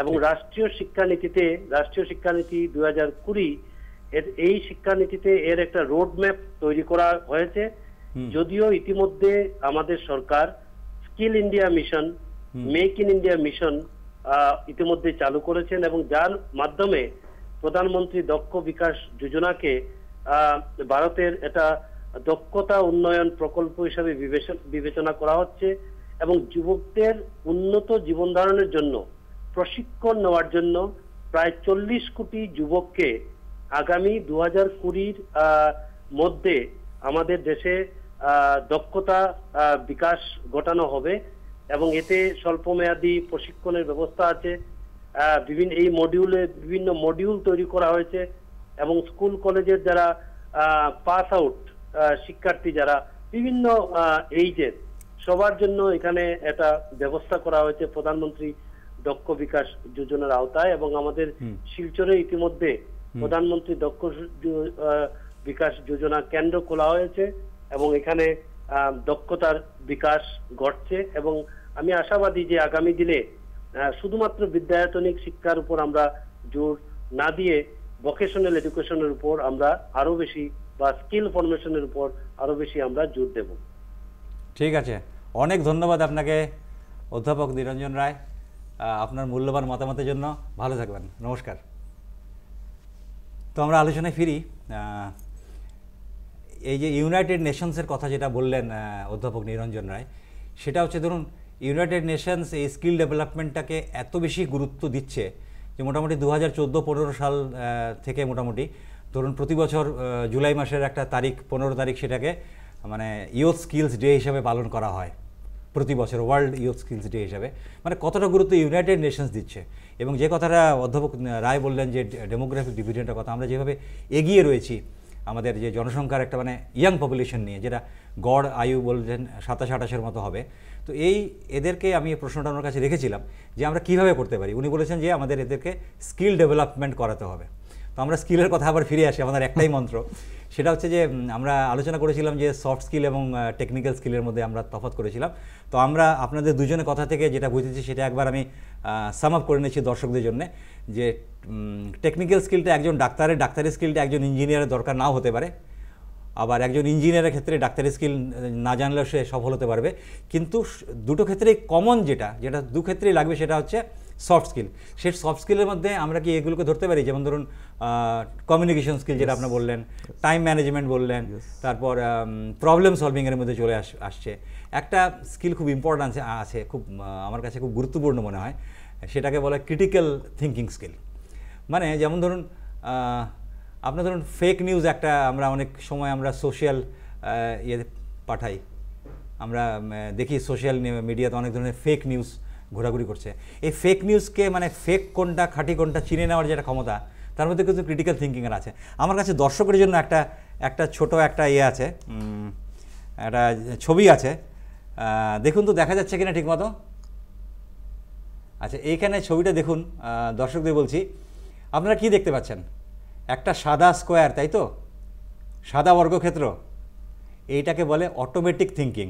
এবং রাষ্ট্রীয় শিক্ষানীতিতে রাষ্ট্রীয় শিক্ষানীতি দুই হাজার কুড়ি এর এই শিক্ষানীতিতে এর একটা রোড ম্যাপ তৈরি করা হয়েছে যদিও ইতিমধ্যে আমাদের সরকার Skill India Mission Make in India Mission ইতিমধ্যে চালু করেছেন এবং যার মাধ্যমে প্রধানমন্ত্রী দক্ষ বিকাশ যোজনাকে ভারতের এটা দক্ষতা উন্নয়ন প্রকল্প হিসেবে বিবেচনা করা হচ্ছে এবং যুবকদের উন্নত জীবন ধারণের জন্য প্রশিক্ষণ নেওয়ার জন্য প্রায় চল্লিশ কোটি যুবককে আগামী দু হাজার কুড়ির মধ্যে আমাদের দেশে দক্ষতা বিকাশ ঘটানো হবে এবং এতে স্বল্পমেয়াদী প্রশিক্ষণের ব্যবস্থা আছে বিভিন্ন এই মডিউলে বিভিন্ন মডিউল তৈরি করা হয়েছে এবং স্কুল কলেজের যারা পাস আউট শিক্ষার্থী যারা বিভিন্ন এইজের সবার জন্য এখানে এটা ব্যবস্থা করা হয়েছে প্রধানমন্ত্রী দক্ষ বিকাশ যোজনার আওতায় এবং আমাদের শিলচরে ইতিমধ্যে প্রধানমন্ত্রী দক্ষ বিকাশ যোজনা কেন্দ্র খোলা হয়েছে এবং এখানে দক্ষতার বিকাশ ঘটছে এবং আমি আশাবাদী যে আগামী দিনে শুধুমাত্র বিদ্যায়তনিক শিক্ষার উপর আমরা জোর না দিয়ে ভোকেশনাল এডুকেশনের উপর আমরা আরো বেশি বা স্কিল ফরমেশনের উপর আরও বেশি আমরা জোর দেব ঠিক আছে অনেক ধন্যবাদ আপনাকে অধ্যাপক নিরঞ্জন রায় আপনার মূল্যবান মতামতের জন্য ভালো থাকবেন নমস্কার তো আমরা আলোচনায় ফিরি এই যে ইউনাইটেড নেশনসের কথা যেটা বললেন অধ্যাপক নিরঞ্জন রায় সেটা হচ্ছে ধরুন ইউনাইটেড নেশনস এই স্কিল ডেভেলপমেন্টটাকে এত বেশি গুরুত্ব দিচ্ছে যে মোটামুটি দু হাজার পনেরো সাল থেকে মোটামুটি ধরুন প্রতি বছর জুলাই মাসের একটা তারিখ পনেরো তারিখ সেটাকে মানে ইয়ুথ স্কিলস ডে হিসাবে পালন করা হয় প্রতি বছর ওয়ার্ল্ড ইয়ুথ স্কিলস ডে হিসাবে মানে কতটা গুরুত্ব ইউনাইটেড নেশনস দিচ্ছে এবং যে কথাটা অধ্যাপক রায় বললেন যে ডেমোগ্রাফিক ডিভিডেন্টের কথা আমরা যেভাবে এগিয়ে রয়েছি আমাদের যে জনসংখ্যার একটা মানে ইয়াং পপুলেশন নিয়ে যেটা গড় আয়ু বললেন সাতাশ আঠাশের মতো হবে তো এই এদেরকে আমি প্রশ্নটা ওনার কাছে রেখেছিলাম যে আমরা কিভাবে করতে পারি উনি বলেছেন যে আমাদের এদেরকে স্কিল ডেভেলপমেন্ট করাতে হবে তো আমরা স্কিলের কথা আবার ফিরে আসি আমাদের একটাই মন্ত্র সেটা হচ্ছে যে আমরা আলোচনা করেছিলাম যে সফট স্কিল এবং টেকনিক্যাল স্কিলের মধ্যে আমরা তফাত করেছিলাম তো আমরা আপনাদের দুজনে কথা থেকে যেটা বুঝেছি সেটা একবার আমি সাম আপ করে নিয়েছি দর্শকদের জন্য যে টেকনিক্যাল স্কিলটা একজন ডাক্তারের ডাক্তারের স্কিলটা একজন ইঞ্জিনিয়ারের দরকার নাও হতে পারে আবার একজন ইঞ্জিনিয়ারের ক্ষেত্রে ডাক্তারি স্কিল না জানলেও সে সফল হতে পারবে কিন্তু দুটো ক্ষেত্রেই কমন যেটা যেটা দু ক্ষেত্রেই লাগবে সেটা হচ্ছে সফট স্কিল সেই সফট স্কিলের মধ্যে আমরা কি এগুলোকে ধরতে পারি যেমন ধরুন কমিউনিকেশন স্কিল যেটা আপনি বললেন টাইম ম্যানেজমেন্ট বললেন তারপর প্রবলেম সলভিংয়ের মধ্যে চলে আস আসছে একটা স্কিল খুব ইম্পর্ট্যান্স আছে খুব আমার কাছে খুব গুরুত্বপূর্ণ মনে হয় সেটাকে বলে ক্রিটিক্যাল থিঙ্কিং স্কিল মানে যেমন ধরুন আপনার ধরুন ফেক নিউজ একটা আমরা অনেক সময় আমরা সোশ্যাল ইয়ে পাঠাই আমরা দেখি সোশ্যাল মিডিয়াতে অনেক ধরনের ফেক নিউজ ঘোরাঘুরি করছে এই ফেক নিউজকে মানে ফেক কোনটা খাঁটি কোনটা চিনে নেওয়ার যে একটা ক্ষমতা তার মধ্যে কিন্তু ক্রিটিক্যাল থিঙ্কিংয়ের আছে আমার কাছে দর্শকের জন্য একটা একটা ছোট একটা ইয়ে আছে একটা ছবি আছে দেখুন তো দেখা যাচ্ছে কিনা ঠিকমতো আচ্ছা এইখানে ছবিটা দেখুন দর্শকদের বলছি আপনারা কি দেখতে পাচ্ছেন একটা সাদা স্কোয়ার তাই তো সাদা বর্গক্ষেত্র এইটাকে বলে অটোমেটিক থিঙ্কিং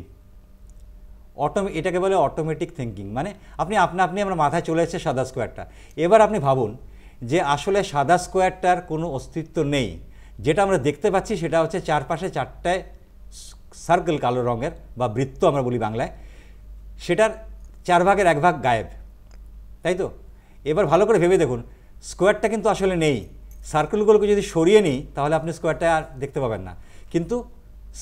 অটোমে এটাকে বলে অটোমেটিক থিঙ্কিং মানে আপনি আপনা আপনি আমার মাথায় চলে এসেছে সাদা স্কোয়ারটা এবার আপনি ভাবুন যে আসলে সাদা স্কোয়ারটার কোনো অস্তিত্ব নেই যেটা আমরা দেখতে পাচ্ছি সেটা হচ্ছে চারপাশে চারটায় সার্কেল কালো রঙের বা বৃত্ত আমরা বলি বাংলায় সেটার চার ভাগের এক ভাগ গায়েব তাই তো এবার ভালো করে ভেবে দেখুন স্কোয়ারটা কিন্তু আসলে নেই সার্কেলগুলোকে যদি সরিয়ে নিই তাহলে আপনি স্কোয়ারটা আর দেখতে পাবেন না কিন্তু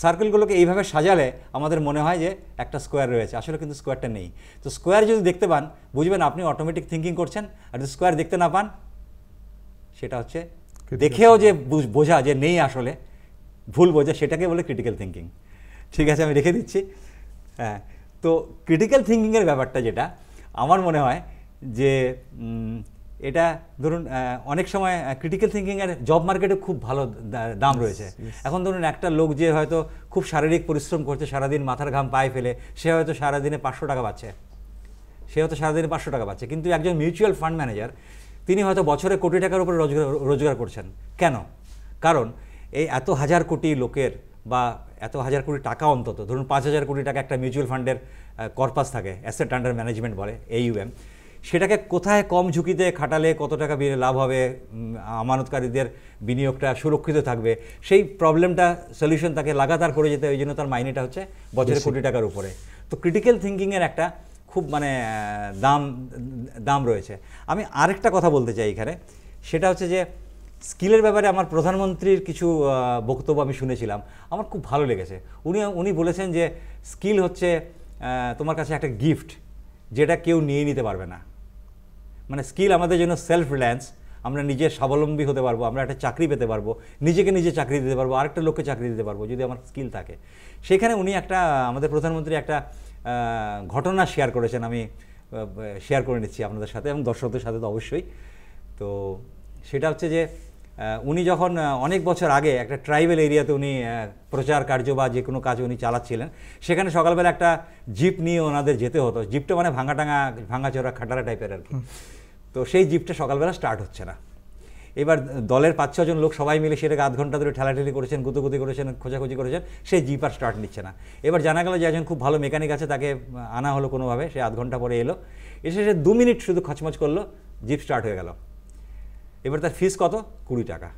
সার্কেলগুলোকে এইভাবে সাজালে আমাদের মনে হয় যে একটা স্কোয়ার রয়েছে আসলে কিন্তু স্কোয়ারটা নেই তো স্কোয়ার যদি দেখতে পান বুঝবেন আপনি অটোমেটিক থিঙ্কিং করছেন আর যদি স্কোয়ার দেখতে না পান সেটা হচ্ছে দেখেও যে বোঝা যে নেই আসলে ভুল বোঝা সেটাকে বলে ক্রিটিক্যাল থিঙ্কিং ঠিক আছে আমি রেখে দিচ্ছি হ্যাঁ তো ক্রিটিক্যাল থিঙ্কিংয়ের ব্যাপারটা যেটা আমার মনে হয় যে এটা ধরুন অনেক সময় ক্রিটিক্যাল থিঙ্কিংয়ের জব মার্কেটে খুব ভালো দাম রয়েছে এখন ধরুন একটা লোক যে হয়তো খুব শারীরিক পরিশ্রম করছে সারাদিন মাথার ঘাম পায়ে ফেলে সে হয়তো সারাদিনে পাঁচশো টাকা পাচ্ছে সে হয়তো সারাদিনে পাঁচশো টাকা পাচ্ছে কিন্তু একজন মিউচুয়াল ফান্ড ম্যানেজার তিনি হয়তো বছরে কোটি টাকার উপরে রোজগার রোজগার করছেন কেন কারণ এই এত হাজার কোটি লোকের বা এত হাজার কোটি টাকা অন্তত ধরুন পাঁচ হাজার কোটি টাকা একটা মিউচুয়াল ফান্ডের কর্পাস থাকে অ্যাসেট আন্ডার ম্যানেজমেন্ট বলে এইউএম সেটাকে কোথায় কম ঝুঁকিতে খাটালে কত টাকা বিয়ে লাভ হবে আমানতকারীদের বিনিয়োগটা সুরক্ষিত থাকবে সেই প্রবলেমটা সলিউশন তাকে লাগাতার করে যেতে ওই জন্য তার মাইনেটা হচ্ছে বছরে কোটি টাকার উপরে তো ক্রিটিক্যাল থিঙ্কিংয়ের একটা খুব মানে দাম দাম রয়েছে আমি আরেকটা কথা বলতে চাই এখানে সেটা হচ্ছে যে স্কিলের ব্যাপারে আমার প্রধানমন্ত্রীর কিছু বক্তব্য আমি শুনেছিলাম আমার খুব ভালো লেগেছে উনি উনি বলেছেন যে স্কিল হচ্ছে তোমার কাছে একটা গিফট যেটা কেউ নিয়ে নিতে পারবে না মানে স্কিল আমাদের জন্য সেলফ রিলায়েন্স আমরা নিজে স্বাবলম্বী হতে পারবো আমরা একটা চাকরি পেতে পারবো নিজেকে নিজে চাকরি দিতে পারবো আরেকটা লোককে চাকরি দিতে পারবো যদি আমার স্কিল থাকে সেখানে উনি একটা আমাদের প্রধানমন্ত্রী একটা ঘটনা শেয়ার করেছেন আমি শেয়ার করে নিচ্ছি আপনাদের সাথে এবং দর্শকদের সাথে তো অবশ্যই তো সেটা হচ্ছে যে উনি যখন অনেক বছর আগে একটা ট্রাইবেল এরিয়াতে উনি প্রচার কার্য বা যে কোনো কাজ উনি চালাচ্ছিলেন সেখানে সকালবেলা একটা জিপ নিয়ে ওনাদের যেতে হতো জিপটা মানে ভাঙা টাঙা ভাঙাচোরা খাটারা টাইপের আর কি তো সেই জিপটা সকালবেলা স্টার্ট হচ্ছে না এবার দলের পাঁচ ছজন লোক সবাই মিলে সেটাকে আধ ঘন্টা ধরে ঠেলাঠেলি করেছেন গুতুগুতি করেছেন খোঁজাখুঁজি করেছেন সেই জিপ আর স্টার্ট নিচ্ছে না এবার জানা গেল যে একজন খুব ভালো মেকানিক আছে তাকে আনা হলো কোনোভাবে সে আধ ঘন্টা পরে এলো এসে সে দু মিনিট শুধু খচমচ করলো জিপ স্টার্ট হয়ে গেল এবার তার ফিস কত কুড়ি টাকা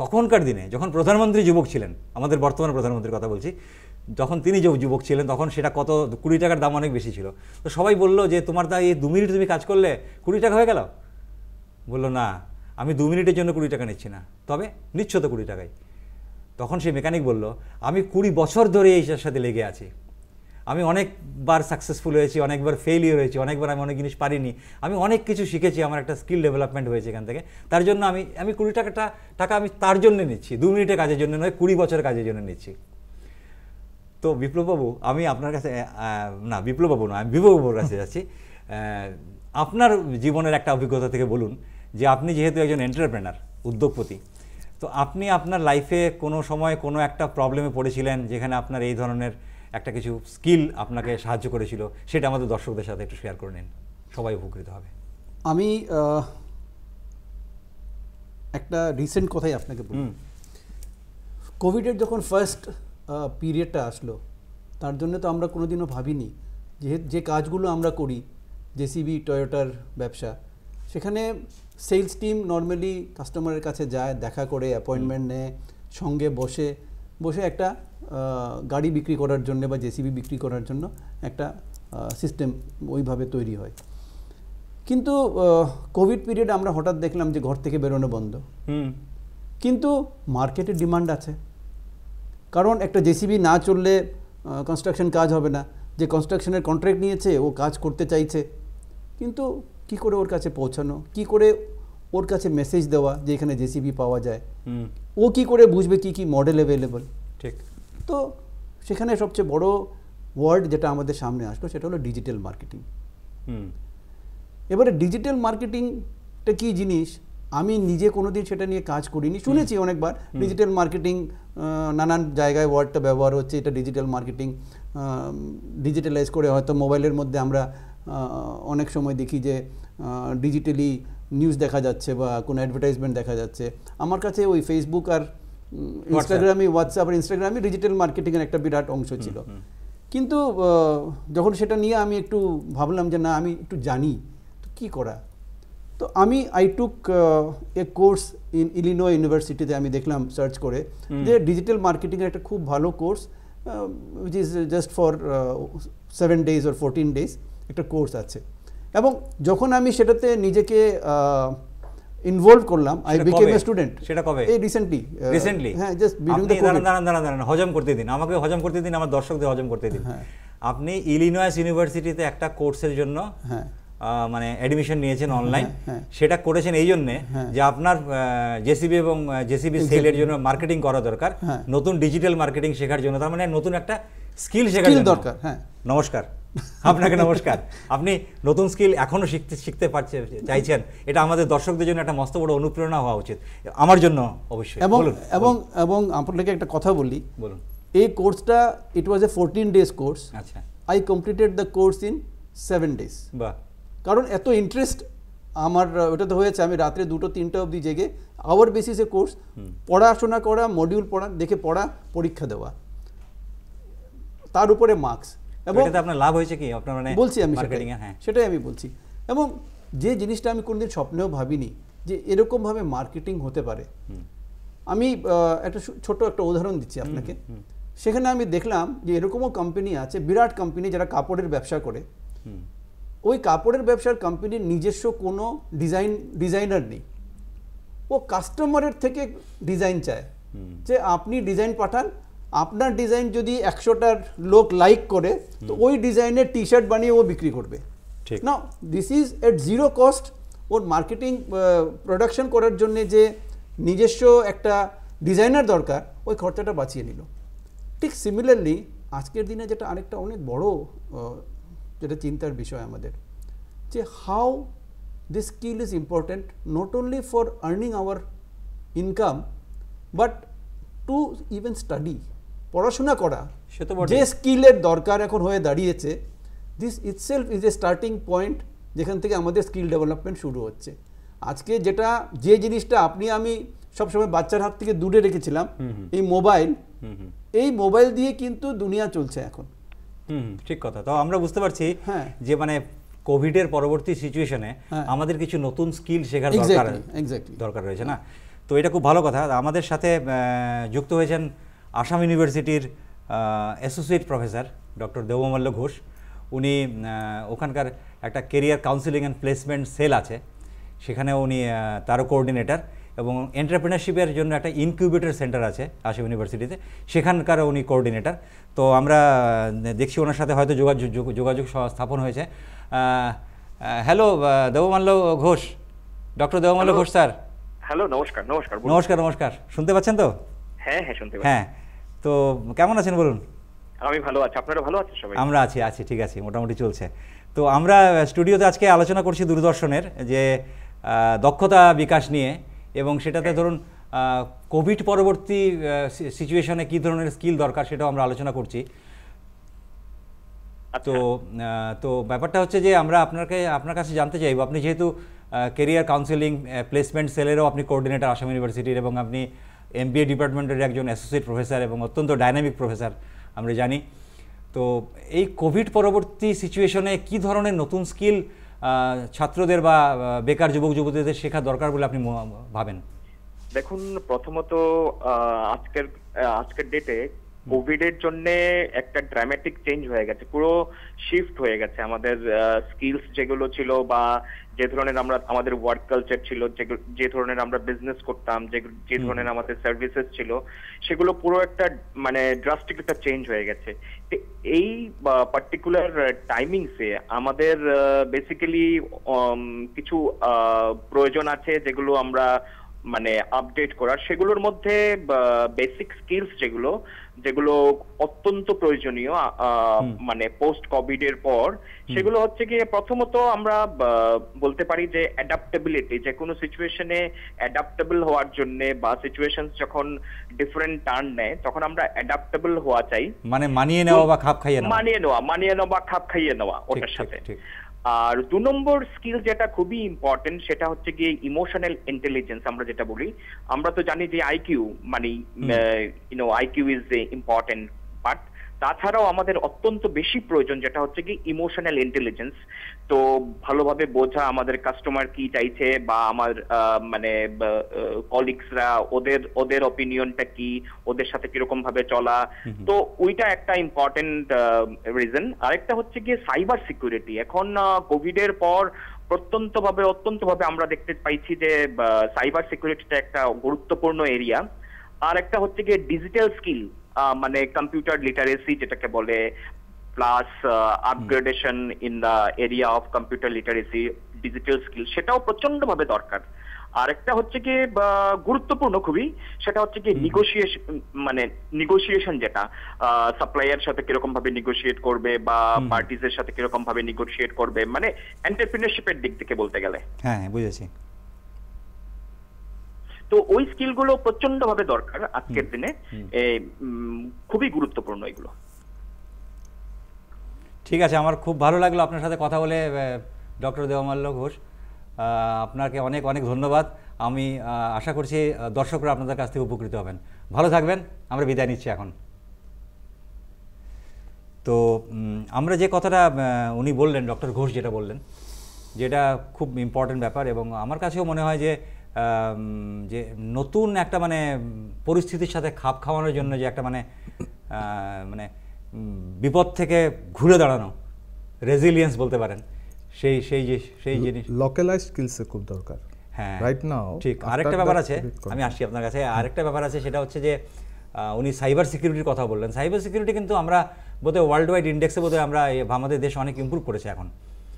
তখনকার দিনে যখন প্রধানমন্ত্রী যুবক ছিলেন আমাদের বর্তমান প্রধানমন্ত্রীর কথা বলছি যখন তিনি যে যুবক ছিলেন তখন সেটা কত কুড়ি টাকার দাম অনেক বেশি ছিল তো সবাই বললো যে তোমার তা এই দু মিনিট তুমি কাজ করলে কুড়ি টাকা হয়ে গেল বললো না আমি দু মিনিটের জন্য কুড়ি টাকা নিচ্ছি না তবে নিচ্ছ তো কুড়ি টাকায় তখন সেই মেকানিক বলল আমি কুড়ি বছর ধরে এইটার সাথে লেগে আছি আমি অনেকবার সাকসেসফুল হয়েছি অনেকবার ফেলিওর হয়েছি অনেকবার আমি অনেক জিনিস পারিনি আমি অনেক কিছু শিখেছি আমার একটা স্কিল ডেভেলপমেন্ট হয়েছে এখান থেকে তার জন্য আমি আমি কুড়ি টাকাটা টাকা আমি তার জন্য নিচ্ছি দু মিনিটের কাজের জন্য নয় কুড়ি বছর কাজের জন্য নিচ্ছি তো বিপ্লববাবু আমি আপনার কাছে না বিপ্লববাবু না আমি বিপ্লববাবুর কাছে যাচ্ছি আপনার জীবনের একটা অভিজ্ঞতা থেকে বলুন যে আপনি যেহেতু একজন এন্টারপ্রেনার উদ্যোগপতি তো আপনি আপনার লাইফে কোনো সময় কোনো একটা প্রবলেমে পড়েছিলেন যেখানে আপনার এই ধরনের একটা কিছু স্কিল আপনাকে সাহায্য করেছিল সেটা আমাদের দর্শকদের সাথে একটু শেয়ার করে নিন সবাই উপকৃত হবে আমি একটা রিসেন্ট কথাই আপনাকে বলি কোভিডের যখন ফার্স্ট পিরিয়ডটা আসলো তার জন্য তো আমরা কোনোদিনও ভাবিনি যে যে কাজগুলো আমরা করি জেসিবি টয়োটার ব্যবসা সেখানে সেলস টিম নর্মালি কাস্টমারের কাছে যায় দেখা করে অ্যাপয়েন্টমেন্ট নেয় সঙ্গে বসে বসে একটা গাড়ি বিক্রি করার জন্য বা জেসিবি বিক্রি করার জন্য একটা সিস্টেম ওইভাবে তৈরি হয় কিন্তু কোভিড পিরিয়ড আমরা হঠাৎ দেখলাম যে ঘর থেকে বেরোনো বন্ধ কিন্তু মার্কেটে ডিমান্ড আছে কারণ একটা জেসিবি না চললে কনস্ট্রাকশন কাজ হবে না যে কনস্ট্রাকশনের কন্ট্রাক্ট নিয়েছে ও কাজ করতে চাইছে কিন্তু কি করে ওর কাছে পৌঁছানো কি করে ওর কাছে মেসেজ দেওয়া যে এখানে জেসিবি পাওয়া যায় ও কি করে বুঝবে কি কি মডেল অ্যাভেলেবল ঠিক তো সেখানে সবচেয়ে বড় ওয়ার্ড যেটা আমাদের সামনে আসলো সেটা হলো ডিজিটাল মার্কেটিং এবারে ডিজিটাল মার্কেটিংটা কি জিনিস আমি নিজে কোনোদিন সেটা নিয়ে কাজ করিনি শুনেছি অনেকবার ডিজিটাল মার্কেটিং নানান জায়গায় ওয়ার্ডটা ব্যবহার হচ্ছে এটা ডিজিটাল মার্কেটিং ডিজিটালাইজ করে হয়তো মোবাইলের মধ্যে আমরা অনেক সময় দেখি যে ডিজিটালি নিউজ দেখা যাচ্ছে বা কোনো অ্যাডভার্টাইজমেন্ট দেখা যাচ্ছে আমার কাছে ওই ফেসবুক আর ইনস্টাগ্রামে হোয়াটসঅ্যাপ আর ইনস্টাগ্রামে ডিজিটাল মার্কেটিংয়ের একটা বিরাট অংশ ছিল কিন্তু যখন সেটা নিয়ে আমি একটু ভাবলাম যে না আমি একটু জানি তো কী করা তো আমি I took a course in Illinois ইউনিভার্সিটিতে আমি দেখলাম সার্চ করে যে ডিজিটাল মার্কেটিংয়ের একটা খুব ভালো course which is just for seven days or fourteen days একটা কোর্স আছে এবং যখন আমি সেটাতে নিজেকে ইনভলভ করলাম আই বিকেম এ স্টুডেন্ট সেটা কবে এই রিসেন্টলি রিসেন্টলি হ্যাঁ জাস্ট বিডিং দা দাঁড়ান দাঁড়ান দাঁড়ান দাঁড়ান হজম করতে দিন আমাকে হজম করতে দিন আমার দর্শকদের হজম করতে দিন হ্যাঁ। আপনি ইলিনয়েস ইউনিভার্সিটিতে একটা কোর্সের জন্য হ্যাঁ মানে অ্যাডমিশন নিয়েছেন অনলাইন হ্যাঁ, হ্যাঁ, সেটা করেছেন এই জন্যে যে আপনার জেসিবি এবং জেসিবি সেলের জন্য মার্কেটিং করা দরকার নতুন ডিজিটাল মার্কেটিং শেখার জন্য তার মানে নতুন একটা স্কিল শেখার দরকার হ্যাঁ নমস্কার আপনাকে নমস্কার আপনি নতুন স্কিল এখনও শিখতে শিখতে পারছে চাইছেন এটা আমাদের দর্শকদের জন্য একটা মস্ত বড় অনুপ্রেরণা হওয়া উচিত আমার জন্য অবশ্যই এবং এবং এবং আপনাকে একটা কথা বলি বলুন এই কোর্সটা it was a fourteen days course আচ্ছা I completed the course in seven days বা কারণ এত ইন্টারেস্ট আমার ওটা তো হয়েছে আমি রাত্রে দুটো তিনটে অবধি জেগে আওয়ার বেসিসে কোর্স পড়াশোনা করা মডিউল পড়া দেখে পড়া পরীক্ষা দেওয়া তার উপরে মার্কস এবং এটাতে আপনার লাভ হয়েছে কি আপনার মানে বলছি আমি মার্কেটিং এ হ্যাঁ সেটাই আমি বলছি এবং যে জিনিসটা আমি কোনোদিন স্বপ্নেও ভাবিনি যে এরকম ভাবে মার্কেটিং হতে পারে আমি একটা ছোট একটা উদাহরণ দিচ্ছি আপনাকে সেখানে আমি দেখলাম যে এরকমও কোম্পানি আছে বিরাট কোম্পানি যারা কাপড়ের ব্যবসা করে ওই কাপড়ের ব্যবসার কোম্পানির নিজস্ব কোনো ডিজাইন ডিজাইনার নেই ও কাস্টমারের থেকে ডিজাইন চায় যে আপনি ডিজাইন পাঠান আপনার ডিজাইন যদি একশোটার লোক লাইক করে তো ওই ডিজাইনের টি শার্ট বানিয়ে ও বিক্রি করবে ঠিক না this is at zero cost or marketing production করার জন্য যে নিজস্ব একটা ডিজাইনার দরকার ওই খরচাটা বাঁচিয়ে নিল ঠিক সিমিলারলি আজকের দিনে যেটা আরেকটা অনেক বড় যেটা চিন্তার বিষয় আমাদের যে how this skill is important not only for earning our income but to even study পড়াশোনা করা যে স্কিলের দরকার এখন হয়ে দাঁড়িয়েছে this itself is a starting point যেখান থেকে আমাদের স্কিল ডেভেলপমেন্ট শুরু হচ্ছে আজকে যেটা যে জিনিসটা আপনি আমি সবসময় বাচ্চার হাত থেকে দূরে রেখেছিলাম এই মোবাইল এই মোবাইল দিয়ে কিন্তু দুনিয়া চলছে এখন ঠিক কথা তো আমরা বুঝতে পারছি হ্যাঁ যে মানে কোভিডের পরবর্তী সিচুয়েশনে হ্যাঁ। আমাদের কিছু নতুন স্কিল শেখার দরকার দরকার রয়েছে না তো এটা খুব ভালো কথা আমাদের সাথে যুক্ত হয়েছেন আসাম ইউনিভার্সিটির associate professor doctor Debmalla Ghosh উনি ওখানকার একটা career counselling and placement cell আছে সেখানে উনি তারও কোঅর্ডিনেটর এবং এন্টারপ্রেনারশিপের জন্য একটা ইনকিউবেটার সেন্টার আছে আসাম ইউনিভার্সিটিতে সেখানকার উনি কোঅর্ডিনেটর তো আমরা দেখছি ওনার সাথে হয়তো যোগাযোগ যোগাযোগ স্থাপন হয়েছে hello Debmalya Ghosh doctor Debmalya Ghosh sir hello নমস্কার নমস্কার নমস্কার নমস্কার শুনতে পাচ্ছেন তো হ্যাঁ হ্যাঁ শুনতে হ্যাঁ তো কেমন আছেন বলুন আমি ভালো আছি আপনারা ভালো আছেন সবাই আমরা আছি আছি ঠিক আছে মোটামুটি চলছে তো আমরা স্টুডিওতে আজকে আলোচনা করছি দূরদর্শনের যে দক্ষতা বিকাশ নিয়ে এবং সেটাতে হ্যাঁ। ধরুন কোভিড পরবর্তী সিচুয়েশনে কি ধরনের স্কিল দরকার সেটাও আমরা আলোচনা করছি আচ্ছা। তো তো ব্যাপারটা হচ্ছে যে আমরা আপনাকে আপনার কাছে জানতে চাইব আপনি যেহেতু কেরিয়ার কাউন্সিলিং প্লেসমেন্ট সেলেরও আপনি কোঅর্ডিনেটর আসাম ইউনিভার্সিটির এবং আপনি এমবিএ ডিপার্টমেন্টের একজন অ্যাসোসিয়েট প্রফেসর এবং অত্যন্ত ডাইনামিক প্রফেসর আমরা জানি তো এই কোভিড পরবর্তী সিচুয়েশনে কি ধরনের নতুন স্কিল ছাত্রদের বা বেকার যুবক যুবতীদের শেখা দরকার বলে আপনি ভাবেন দেখুন প্রথমত আজকের আজকের ডেটে কোভিড এর জন্য একটা ড্রামেটিক চেঞ্জ হয়ে গেছে পুরো শিফট হয়ে গেছে আমাদের স্কিলস যেগুলো ছিল বা যে ধরনের আমরা আমাদের ওয়ার্ক কালচার ছিল যে ধরনের আমরা বিজনেস করতাম যে যে ধরনের আমাদের সার্ভিসেস ছিল সেগুলো পুরো একটা মানে ড্রাস্টিক একটা চেঞ্জ হয়ে গেছে এই পার্টিকুলার টাইমিংসে আমাদের বেসিক্যালি কিছু প্রয়োজন আছে যেগুলো আমরা মানে আপডেট করার সেগুলোর মধ্যে বেসিক স্কিলস যেগুলো যেগুলো অত্যন্ত প্রয়োজনীয় মানে পোস্ট কোভিড এর পর সেগুলো হচ্ছে কি প্রথমত আমরা বলতে পারি যে অ্যাডাপ্টেবিলিটি যে কোনো সিচুয়েশনে অ্যাডাপ্টেবল হওয়ার জন্য বা সিচুয়েশন যখন ডিফারেন্ট টার্ন নেয় তখন আমরা অ্যাডাপ্টেবল হওয়া চাই মানে মানিয়ে নেওয়া বা খাপ খাইয়ে নেওয়া মানিয়ে নেওয়া মানিয়ে নেওয়া বা খাপ খাইয়ে নেওয়া ওটার সাথে আর দু নম্বর স্কিল যেটা খুবই ইম্পর্টেন্ট সেটা হচ্ছে গিয়ে ইমোশনাল ইন্টেলিজেন্স আমরা যেটা বলি আমরা তো জানি যে আইকিউ মানে you know IQ is important part তাছাড়াও আমাদের অত্যন্ত বেশি প্রয়োজন যেটা হচ্ছে কি ইমোশনাল ইন্টেলিজেন্স তো ভালোভাবে বোঝা আমাদের কাস্টমার কি চাইছে বা আমার মানে কলিগসরা ওদের ওদের অপিনিয়নটা কি ওদের সাথে কিরকম ভাবে চলা তো ওইটা একটা ইম্পর্টেন্ট রিজন আরেকটা হচ্ছে গিয়ে সাইবার সিকিউরিটি এখন কোভিডের পর ভাবে অত্যন্ত ভাবে আমরা দেখতে পাইছি যে সাইবার সিকিউরিটিটা একটা গুরুত্বপূর্ণ এরিয়া আর একটা হচ্ছে গিয়ে ডিজিটাল স্কিল মানে কম্পিউটার লিটারেসি যেটাকে বলে plus upgradation in the area of computer literacy digital skill সেটাও প্রচন্ড ভাবে দরকার আরেকটা হচ্ছে কি গুরুত্বপূর্ণ খুবই সেটা হচ্ছে কি নিগোসিয়েশন মানে নিগোসিয়েশন যেটা সাপ্লাইয়ার সাথে কিরকম ভাবে নিগোসিয়েট করবে বা এর সাথে কিরকম ভাবে নিগোসিয়েট করবে মানে এন্টারপ্রিনারশিপের দিক থেকে বলতে গেলে হ্যাঁ, হ্যাঁ বুঝেছি তো ওই স্কিলগুলো ভাবে দরকার আজকের দিনে খুবই গুরুত্বপূর্ণ এগুলো ঠিক আছে আমার খুব ভালো লাগলো আপনার সাথে কথা বলে ডক্টর দেওয়ামাল্য ঘোষ আপনাকে অনেক অনেক ধন্যবাদ আমি আশা করছি দর্শকরা আপনাদের কাছ থেকে উপকৃত হবেন ভালো থাকবেন আমরা বিদায় নিচ্ছি এখন তো আমরা যে কথাটা উনি বললেন ডক্টর ঘোষ যেটা বললেন যেটা খুব ইম্পর্ট্যান্ট ব্যাপার এবং আমার কাছেও মনে হয় যে যে নতুন একটা মানে পরিস্থিতির সাথে খাপ খাওয়ানোর জন্য যে একটা মানে মানে বিপদ থেকে ঘুরে দাঁড়ানো রেজিলিয়েন্স বলতে পারেন সেই সেই যে সেই জিনিস লোকালাইজ স্কিলস খুব দরকার হ্যাঁ রাইট নাও ঠিক আরেকটা ব্যাপার আছে আমি আসি আপনার কাছে আরেকটা ব্যাপার আছে সেটা হচ্ছে যে উনি সাইবার সিকিউরিটির কথা বললেন সাইবার সিকিউরিটি কিন্তু আমরা বোধ হয় ওয়ার্ল্ড ওয়াইড ইন্ডেক্সে বোধহয় আমরা আমাদের দেশ অনেক ইম্প্রুভ করেছে এখন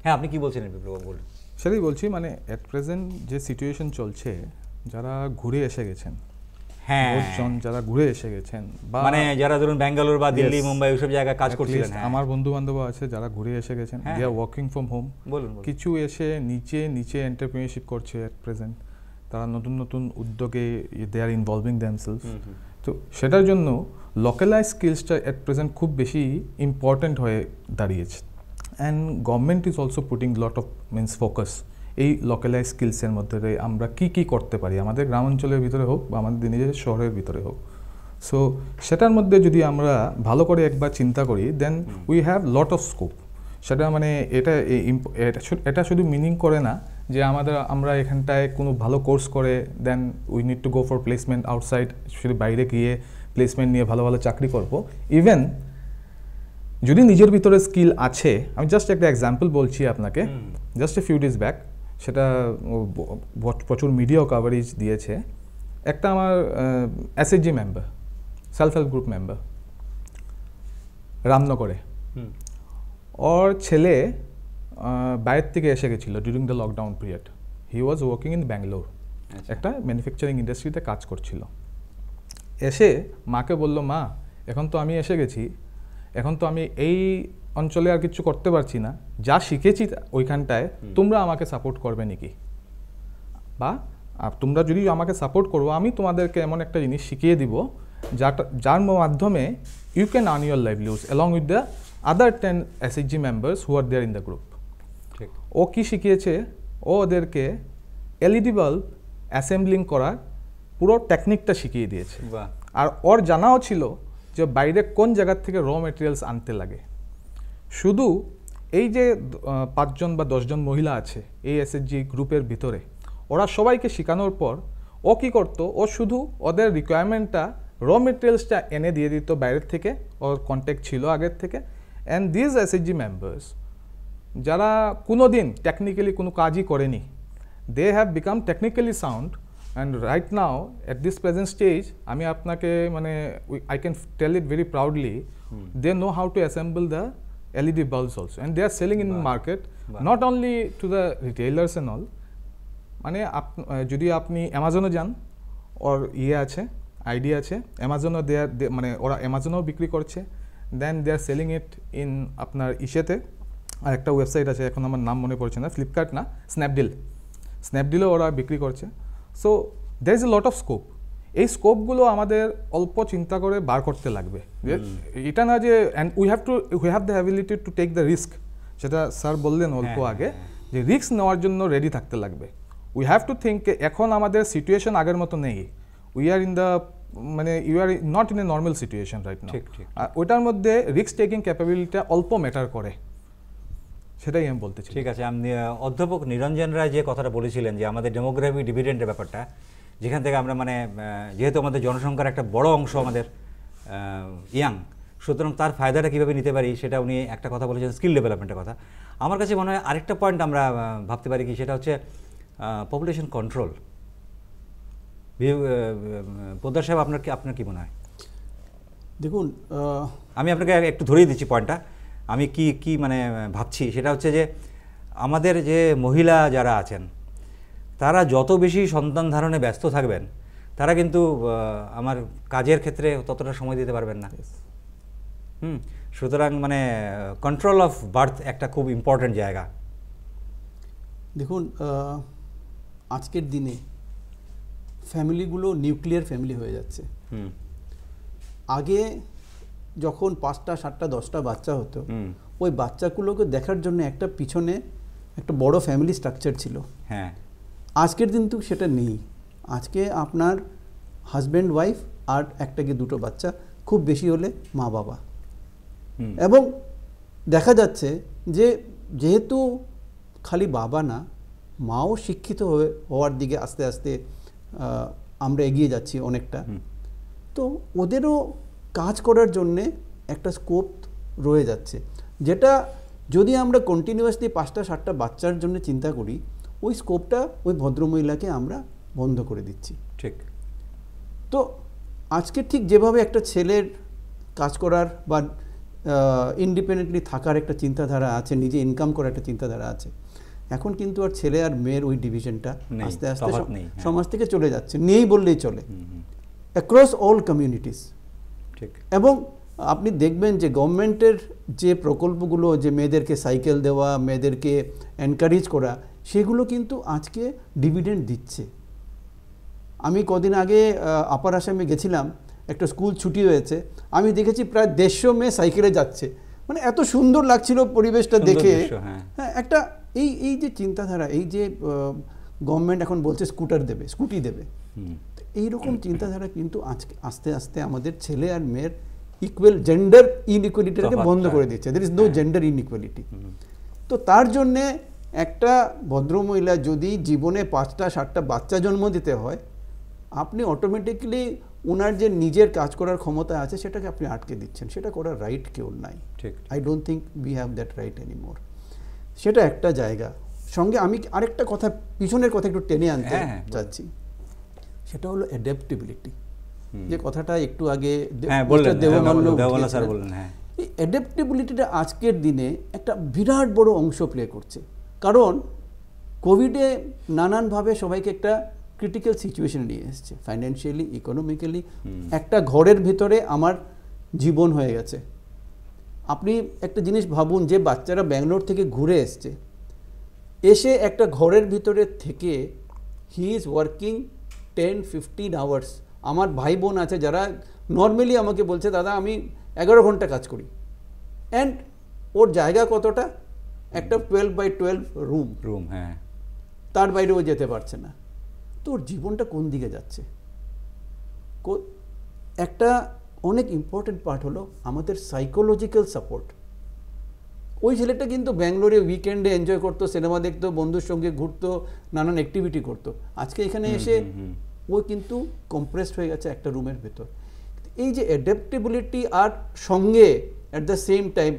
হ্যাঁ আপনি কি বলছেন বিপ্লব সেটাই বলছি মানে অ্যাট প্রেজেন্ট যে সিচুয়েশন চলছে যারা ঘুরে এসে গেছেন মানুষজন হ্যাঁ। যারা ঘুরে এসে গেছেন মানে যারা ধরুন ব্যাঙ্গালোর বা দিল্লি মুম্বাই ওইসব জায়গায় কাজ করছিলেন হ্যাঁ। আমার বন্ধু বান্ধব আছে যারা ঘুরে এসে গেছেন দে ওয়ার্কিং ফ্রম হোম বলুন কিছু এসে নিচে নিচে এন্টারপ্রিনিয়রশিপ করছে এট প্রেজেন্ট তারা নতুন নতুন উদ্যোগে দে আর ইনভলভিং দ্যামসেলস তো সেটার জন্য লোকালাইজ স্কিলসটা এট প্রেজেন্ট খুব বেশি ইম্পর্ট্যান্ট হয়ে দাঁড়িয়েছে and government is also putting lot of means focus এই লোকালাইজ স্কিলসের মধ্যে আমরা কি কি করতে পারি আমাদের গ্রাম অঞ্চলের ভিতরে হোক বা আমাদের নিজের শহরের ভিতরে হোক সো সেটার মধ্যে যদি আমরা ভালো করে একবার চিন্তা করি then we have lot of scope সেটা মানে এটা এটা শুধু মিনিং করে না যে আমাদের আমরা এখানটায় কোনো ভালো কোর্স করে then we need to go for placement outside শুধু বাইরে গিয়ে প্লেসমেন্ট নিয়ে ভালো ভালো চাকরি করব ইভেন যদি নিজের ভিতরে স্কিল আছে আমি জাস্ট একটা এক্সাম্পল বলছি আপনাকে just a few days back সেটা প্রচুর মিডিয়াও কাভারেজ দিয়েছে একটা আমার SSG member self help group member রামনগরে ওর ছেলে বাইরের থেকে এসে গেছিলো during the lockdown period he was working in Bangalore একটা ম্যানুফ্যাকচারিং ইন্ডাস্ট্রিতে কাজ করছিল এসে মাকে বলল মা এখন তো আমি এসে গেছি এখন তো আমি এই অঞ্চলে আর কিছু করতে পারছি না যা শিখেছি ওইখানটায় তোমরা আমাকে সাপোর্ট করবে নাকি বা তোমরা যদি আমাকে সাপোর্ট করো আমি তোমাদেরকে এমন একটা জিনিস শিখিয়ে দিব যার মাধ্যমে you can earn your lives along with the other ten SHG members who are there in the group ও কি শিখিয়েছে ও ওদেরকে এলইডি বাল্ব অ্যাসেম্বলিং করার পুরো টেকনিকটা শিখিয়ে দিয়েছে আর ওর জানাও ছিল যে বাইরে কোন জায়গার থেকে র মেটেরিয়ালস আনতে লাগে শুধু এই যে পাঁচজন বা দশজন মহিলা আছে এই এসএসজি গ্রুপের ভিতরে ওরা সবাইকে শেখানোর পর ও কী করতো ও শুধু ওদের রিকোয়ারমেন্টটা র মেটেরিয়ালসটা এনে দিয়ে দিত বাইরের থেকে ওর কন্ট্যাক্ট ছিল আগের থেকে অ্যান্ড দিজ এসএসজি মেম্বার্স যারা কোনো দিন টেকনিক্যালি কোনো কাজই করেনি they have become technically sound and right now at this present stage আমি আপনাকে মানে I can tell it very proudly they know how to assemble the LED bulbs also. And they are selling in market, not only to the retailers and all. মানে আপ যদি আপনি অ্যামাজনে যান ওর ইয়ে আছে আইডি আছে অ্যামাজনও দেয়ার মানে ওরা অ্যামাজনও বিক্রি করছে দেন দে আর সেলিং ইট ইন আপনার ইসেতে আর একটা ওয়েবসাইট আছে এখন আমার নাম মনে পড়ছে না ফ্লিপকার্ট না স্ন্যাপডিল স্ন্যাপডিলও ওরা বিক্রি করছে so there is a lot of scope এই স্কোপগুলো আমাদের অল্প চিন্তা করে বার করতে লাগবে এটা না যে and we have to we have the ability to take the risk সেটা স্যার বললেন হ্যাঁ, অল্প হ্যাঁ, আগে হ্যাঁ। যে রিস্ক নেওয়ার জন্য রেডি থাকতে লাগবে উই হ্যাভ টু থিঙ্ক এখন আমাদের সিচুয়েশন আগের মতো নেই উই মানে আর ইন দ্য মানে you are not in a normal situation right না আর ওটার মধ্যে রিস্ক টেকিং ক্যাপাবিলিটিটা অল্প ম্যাটার করে সেটাই আমি বলতে ঠিক আছে আপনি অধ্যাপক নিরঞ্জন রায় যে কথাটা বলেছিলেন যে আমাদের ডেমোগ্রাফি ডিভিডেন্ডের ব্যাপারটা যেখান থেকে আমরা মানে যেহেতু আমাদের জনসংখ্যার একটা বড় অংশ আমাদের ইয়াং সুতরাং তার ফায়দাটা কীভাবে নিতে পারি সেটা উনি একটা কথা বলেছেন স্কিল ডেভেলপমেন্টের কথা আমার কাছে মনে হয় আরেকটা পয়েন্ট আমরা ভাবতে পারি কি সেটা হচ্ছে পপুলেশন কন্ট্রোল পোদ্দার সাহেব আপনার কি আপনার কী মনে হয় দেখুন আমি আপনাকে একটু ধরিয়ে দিচ্ছি পয়েন্টটা আমি কি কি মানে ভাবছি সেটা হচ্ছে যে আমাদের যে মহিলা যারা আছেন তারা যত বেশি সন্তান ধারণে ব্যস্ত থাকবেন তারা কিন্তু আমার কাজের ক্ষেত্রে ততটা সময় দিতে পারবেন না হুম সুতরাং মানে কন্ট্রোল অফ বার্থ একটা খুব ইম্পর্ট্যান্ট জায়গা দেখুন আজকের দিনে ফ্যামিলিগুলো নিউক্লিয়ার ফ্যামিলি হয়ে যাচ্ছে আগে যখন পাঁচটা সাতটা দশটা বাচ্চা হতো ওই বাচ্চাগুলোকে দেখার জন্য একটা পিছনে একটা বড় ফ্যামিলি স্ট্রাকচার ছিল হ্যাঁ আজকের দিন তো সেটা নেই আজকে আপনার হাজব্যান্ড ওয়াইফ আর একটা কি দুটো বাচ্চা খুব বেশি হলে মা বাবা এবং দেখা যাচ্ছে যে যেহেতু খালি বাবা না মাও শিক্ষিত হয়ে হওয়ার দিকে আস্তে আস্তে আমরা এগিয়ে যাচ্ছি অনেকটা তো ওদেরও কাজ করার জন্যে একটা স্কোপ রয়ে যাচ্ছে যেটা যদি আমরা কন্টিনিউয়াসলি পাঁচটা সাতটা বাচ্চার জন্য চিন্তা করি ওই স্কোপটা ওই ভদ্রমহিলাকে আমরা বন্ধ করে দিচ্ছি ঠিক তো আজকে ঠিক যেভাবে একটা ছেলের কাজ করার বা ইন্ডিপেন্ডেন্টলি থাকার একটা চিন্তাধারা আছে নিজে ইনকাম করার একটা চিন্তাধারা আছে এখন কিন্তু আর ছেলে আর মেয়ের ওই ডিভিশনটা আস্তে আস্তে হ্যাঁ। সমাজ থেকে চলে যাচ্ছে নেই বললেই চলে অ্যাক্রস অল কমিউনিটিস ঠিক এবং আপনি দেখবেন যে গভর্নমেন্টের যে প্রকল্পগুলো যে মেয়েদেরকে সাইকেল দেওয়া মেয়েদেরকে এনকারেজ করা সেগুলো কিন্তু আজকে ডিভিডেন্ড দিচ্ছে আমি কদিন আগে আপার আসামে গেছিলাম একটা স্কুল ছুটি হয়েছে আমি দেখেছি প্রায় দেড়শো মেয়ে সাইকেলে যাচ্ছে মানে এত সুন্দর লাগছিল পরিবেশটা দেখে হ্যাঁ।, হ্যাঁ একটা এই এই যে চিন্তাধারা এই যে গভর্নমেন্ট এখন বলছে স্কুটার দেবে স্কুটি দেবে এইরকম চিন্তাধারা কিন্তু আজকে আস্তে আস্তে আমাদের ছেলে আর মেয়ের ইকুয়াল জেন্ডার ইনইকুয়ালিটিটাকে বন্ধ করে দিচ্ছে there is no gender inequality তো তার জন্যে একটা ভদ্রমহিলা যদি জীবনে পাঁচটা সাতটা বাচ্চা জন্ম দিতে হয় আপনি অটোমেটিকলি ওনার যে নিজের কাজ করার ক্ষমতা আছে সেটাকে আপনি আটকে দিচ্ছেন সেটা করার রাইট কেউ নাই ঠিক I don't think we have that right any more সেটা একটা জায়গা সঙ্গে আমি আরেকটা কথা পিছনের কথা একটু টেনে আনতে হ্যাঁ, হ্যাঁ, চাচ্ছি সেটা হলো অ্যাডেপ্টেবিলিটি যে কথাটা একটু আগে অ্যাডেপ্টেবিলিটিটা হ্যাঁ, আজকের দিনে একটা বিরাট বড় অংশ প্লে করছে কারণ কোভিডে নানানভাবে সবাইকে একটা ক্রিটিক্যাল সিচুয়েশন নিয়ে এসছে ফাইন্যান্সিয়ালি ইকোনমিক্যালি একটা ঘরের ভেতরে আমার জীবন হয়ে গেছে আপনি একটা জিনিস ভাবুন যে বাচ্চারা ব্যাঙ্গালোর থেকে ঘুরে এসছে এসে একটা ঘরের ভিতরে থেকে he is working ten fifteen hours আমার ভাই বোন আছে যারা নর্মালি আমাকে বলছে দাদা আমি এগারো ঘন্টা কাজ করি অ্যান্ড ওর জায়গা কতটা একটা twelve by twelve room room হ্যাঁ তার বাইরেও যেতে পারছে না তোর জীবনটা কোন দিকে যাচ্ছে একটা অনেক ইম্পর্টেন্ট পার্ট হলো আমাদের সাইকোলজিক্যাল সাপোর্ট ওই ছেলেটা কিন্তু ব্যাঙ্গলোরে উইকেন্ডে এনজয় করতো সিনেমা দেখতো বন্ধুর সঙ্গে ঘুরতো নানান অ্যাক্টিভিটি করতো আজকে এখানে এসে ও কিন্তু কম্প্রেসড হয়ে গেছে একটা রুমের ভেতর এই যে অ্যাডাপ্টেবিলিটি আর সঙ্গে at the same time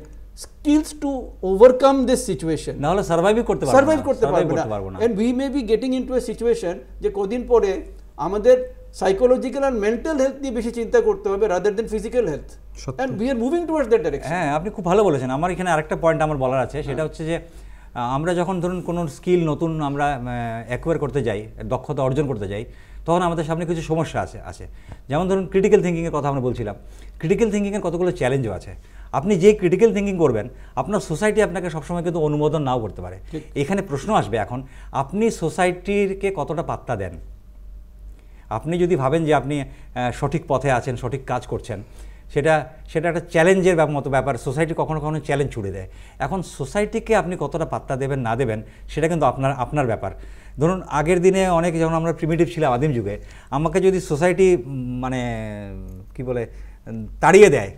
skills to overcome this situation না হলে সার্ভাইভই করতে পারবো সার্ভাইভ করতে পারবো না and we may be getting into a situation যে কদিন পরে আমাদের সাইকোলজিক্যাল অ্যান্ড মেন্টাল হেলথ নিয়ে বেশি চিন্তা করতে হবে rather than physical health and we are moving towards that direction হ্যাঁ আপনি খুব ভালো বলেছেন আমার এখানে আরেকটা পয়েন্ট আমার বলার আছে সেটা হ্যাঁ। হচ্ছে যে আমরা যখন ধরুন কোনো স্কিল নতুন আমরা অ্যাকোয়ার করতে যাই দক্ষতা অর্জন করতে যাই তখন আমাদের সামনে কিছু সমস্যা আছে আছে যেমন ধরুন ক্রিটিক্যাল থিঙ্কিংয়ের কথা আমরা বলছিলাম ক্রিটিক্যাল থিঙ্কিংয়ের কতগুলো চ্যালেঞ্জও আছে আপনি যে ক্রিটিক্যাল থিঙ্কিং করবেন আপনার সোসাইটি আপনাকে সবসময় কিন্তু অনুমোদন নাও করতে পারে এখানে প্রশ্ন আসবে এখন আপনি সোসাইটিরকে কতটা পাত্তা দেন আপনি যদি ভাবেন যে আপনি সঠিক পথে আছেন সঠিক কাজ করছেন সেটা সেটা একটা চ্যালেঞ্জের মতো ব্যাপার সোসাইটি কখনো কখনো চ্যালেঞ্জ ছুড়ে দেয় এখন সোসাইটিকে আপনি কতটা পাত্তা দেবেন না দেবেন সেটা কিন্তু আপনার আপনার ব্যাপার ধরুন আগের দিনে অনেক যখন আমরা প্রিমিটিভ ছিলাম আদিম যুগে আমাকে যদি সোসাইটি মানে কি বলে তাড়িয়ে দেয়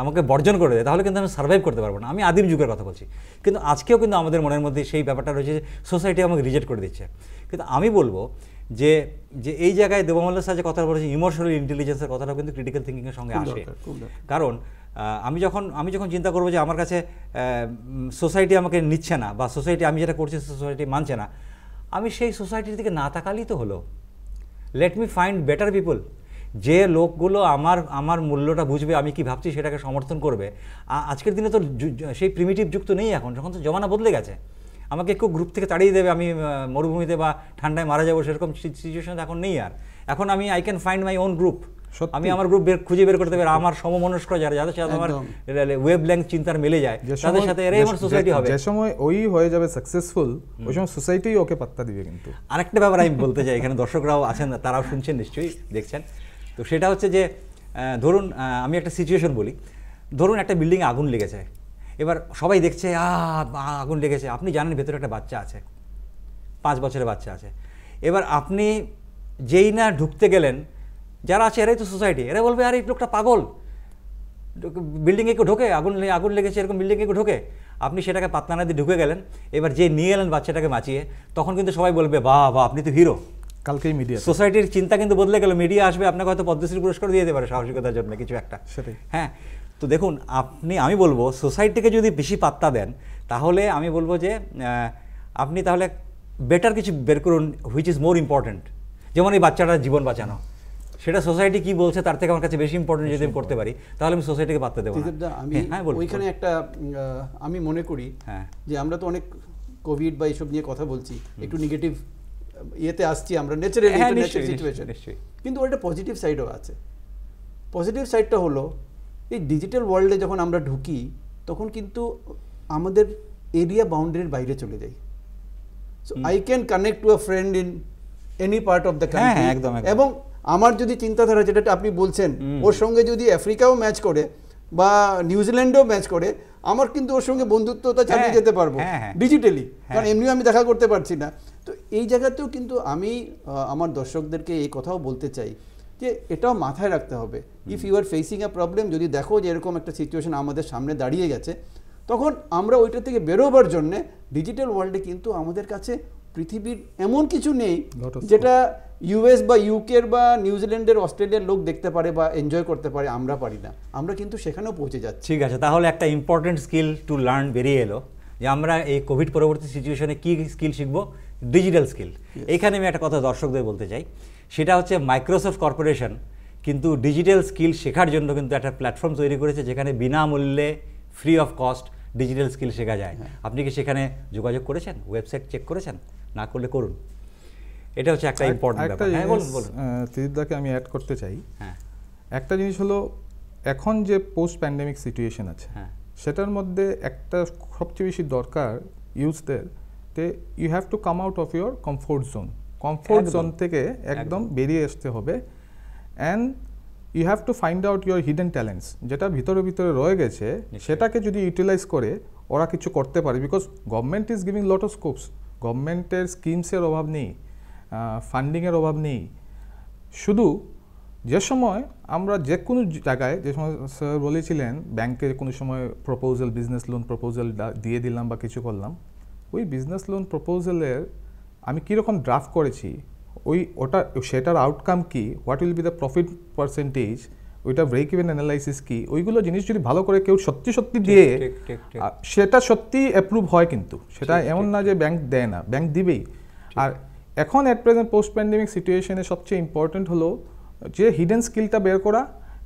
আমাকে বর্জন করে দেয় তাহলে কিন্তু আমি সার্ভাইভ করতে পারবো না আমি আদিম যুগের কথা বলছি কিন্তু আজকেও কিন্তু আমাদের মনের মধ্যে সেই ব্যাপারটা রয়েছে যে সোসাইটি আমাকে রিজেক্ট করে দিচ্ছে কিন্তু আমি বলবো যে যে এই জায়গায় দেবমল্লের সাহায্যে কথা বলেছি ইমোশনাল ইন্টেলিজেন্সের কথাটা কিন্তু ক্রিটিক্যাল থিঙ্কিংয়ের সঙ্গে আসে কারণ আমি যখন আমি যখন চিন্তা করবো যে আমার কাছে সোসাইটি আমাকে নিচ্ছে না বা সোসাইটি আমি যেটা করছি সোসাইটি মানছে না আমি সেই সোসাইটির দিকে না তাকালেই তো হলো let me find better people যে লোকগুলো আমার আমার মূল্যটা বুঝবে আমি কি ভাবছি সেটাকে সমর্থন করবে আজকের দিনে তো সেই প্রিমিটিভ যুক্ত নেই এখন যখন তো জমানা বদলে গেছে আমাকে একটু গ্রুপ থেকে তাড়িয়ে দেবে আমি মরুভূমিতে বা ঠান্ডায় মারা যাবো সেরকম সিচুয়েশন এখন নেই আর এখন আমি I can find my own group আমি আমার গ্রুপ বের খুঁজে বের করতে পারি আমার সমমনস্ক যারা যাদের সাথে আমার ওয়েব লেন্থ চিন্তার মিলে যায় তাদের সাথে এরাই আমার সোসাইটি হবে যে সময় ওই হয়ে যাবে সাকসেসফুল ওই সময় সোসাইটি ওকে পাত্তা দিবে কিন্তু আরেকটা ব্যাপার আমি বলতে চাই এখানে দর্শকরাও আছেন তারাও শুনছেন নিশ্চয়ই দেখছেন তো সেটা হচ্ছে যে ধরুন আমি একটা সিচুয়েশন বলি ধরুন একটা বিল্ডিংয়ে আগুন লেগেছে এবার সবাই দেখছে আগুন লেগেছে আপনি জানেন ভেতরে একটা বাচ্চা আছে পাঁচ বছরের বাচ্চা আছে এবার আপনি যেই না ঢুকতে গেলেন যারা আছে এরাই তো সোসাইটি এরা বলবে আরে এই লোকটা পাগল বিল্ডিংয়ে একটু ঢোকে আগুন আগুন লেগেছে এরকম বিল্ডিংয়ে একটু ঢোকে আপনি সেটাকে পাতনা নদী ঢুকে গেলেন এবার যে নিয়ে এলেন বাচ্চাটাকে বাঁচিয়ে তখন কিন্তু সবাই বলবে বাহ বা আপনি তো হিরো কালকেই মিডিয়া সোসাইটির চিন্তা কিন্তু বদলে গেল মিডিয়া আসবে আপনাকে হয়তো পদ্মশ্রী পুরস্কার দিয়ে দিতে পারে সাহসিকতার জন্য কিছু একটা সেটাই হ্যাঁ তো দেখুন আপনি আমি বলবো সোসাইটিকে যদি বেশি পাত্তা দেন তাহলে আমি বলবো যে আপনি তাহলে বেটার কিছু বের করুন হুইচ ইজ মোর ইম্পর্ট্যান্ট যেমন এই বাচ্চাটার জীবন বাঁচানো সেটা সোসাইটি কি বলছে তার থেকে আমার কাছে বেশি ইম্পর্টেন্ট যদি আমি করতে পারি তাহলে আমি সোসাইটিকে পাত্তা দেবো আমি হ্যাঁ, হ্যাঁ, ওইখানে একটা আমি মনে করি হ্যাঁ যে আমরা তো অনেক কোভিড বা এইসব নিয়ে কথা বলছি একটু নেগেটিভ ইয়েতে আসছি আমরা ন্যাচারালি সিচুয়েশন কিন্তু ওর একটা পজিটিভ সাইডও আছে পজিটিভ সাইডটা হলো এই ডিজিটাল ওয়ার্ল্ডে যখন আমরা ঢুকি তখন কিন্তু আমাদের এরিয়া বাউন্ডারির বাইরে চলে যাই so I can connect to a friend in any part of the country একদম এবং আমার যদি চিন্তাধারা যেটা আপনি বলছেন ওর সঙ্গে যদি আফ্রিকাও ম্যাচ করে বা নিউজিল্যান্ডেও ম্যাচ করে আমার কিন্তু ওর সঙ্গে বন্ধুত্বতা চালিয়ে হ্যাঁ, যেতে পারবো ডিজিটালি হ্যাঁ, হ্যাঁ। কারণ এমনিও আমি দেখা করতে পারছি না তো এই জায়গাতেও কিন্তু আমি আমার দর্শকদেরকে এই কথাও বলতে চাই যে এটাও মাথায় রাখতে হবে if you are facing a problem যদি দেখো যে এরকম একটা সিচুয়েশন আমাদের সামনে দাঁড়িয়ে গেছে তখন আমরা ওইটা থেকে বেরোবার জন্যে ডিজিটাল ওয়ার্ল্ডে কিন্তু আমাদের কাছে পৃথিবীর এমন কিছু নেই যেটা ইউএস বা ইউকের বা নিউজিল্যান্ডের অস্ট্রেলিয়ার লোক দেখতে পারে বা এনজয় করতে পারে আমরা পারি না আমরা কিন্তু সেখানেও পৌঁছে যাচ্ছি ঠিক আছে তাহলে একটা ইম্পর্টেন্ট স্কিল টু লার্ন বেরিয়ে এলো যে আমরা এই কোভিড পরবর্তী সিচুয়েশনে কী স্কিল শিখবো ডিজিটাল স্কিল এখানে আমি একটা কথা দর্শকদের বলতে চাই সেটা হচ্ছে মাইক্রোসফট কর্পোরেশন কিন্তু ডিজিটাল স্কিল শেখার জন্য কিন্তু একটা প্ল্যাটফর্ম তৈরি করেছে যেখানে বিনামূল্যে free of cost digital skill শেখা যায় হ্যাঁ। আপনি কি সেখানে যোগাযোগ করেছেন ওয়েবসাইট চেক করেছেন না করলে করুন এটা হচ্ছে একটা ইম্পর্টেন্ট ব্যাপার হ্যাঁ বলুন বলুন আমি অ্যাড করতে চাই হ্যাঁ একটা জিনিস হলো এখন যে পোস্ট প্যান্ডেমিক সিচুয়েশন আছে হ্যাঁ সেটার মধ্যে একটা সবচেয়ে বেশি দরকার ইউজদের তে you have to come out of your comfort zone comfort zone থেকে একদম বেরিয়ে আসতে হবে and you have to find out your hidden talents যেটা ভিতরে ভিতরে রয়ে গেছে সেটাকে যদি ইউটিলাইজ করে ওরা কিছু করতে পারে because government is giving lot of scopes গভর্নমেন্টের স্কিমসের অভাব নেই ফান্ডিংয়ের অভাব নেই শুধু যে সময় আমরা যে কোনো জায়গায় যে সময় স্যার বলেছিলেন ব্যাংকে কোনো সময় প্রপোজাল বিজনেস লোন প্রপোজাল দিয়ে দিলাম বা কিছু করলাম ওই বিজনেস লোন প্রপোজালের আমি কীরকম ড্রাফট করেছি ওই ওটা সেটার আউটকাম কি what will be the profit percentage ওইটা ব্রেক ইভেন অ্যানালাইসিস কি ওইগুলো জিনিস যদি ভালো করে কেউ সত্যি সত্যি দিয়ে সেটা সত্যি অ্যাপ্রুভ হয় কিন্তু সেটা এমন না যে ব্যাংক দেয় না ব্যাংক দিবেই আর এখন অ্যাট প্রেজেন্ট পোস্ট প্যান্ডেমিক সিচুয়েশনে সবচেয়ে ইম্পর্টেন্ট হলো যে হিডেন স্কিলটা বের করা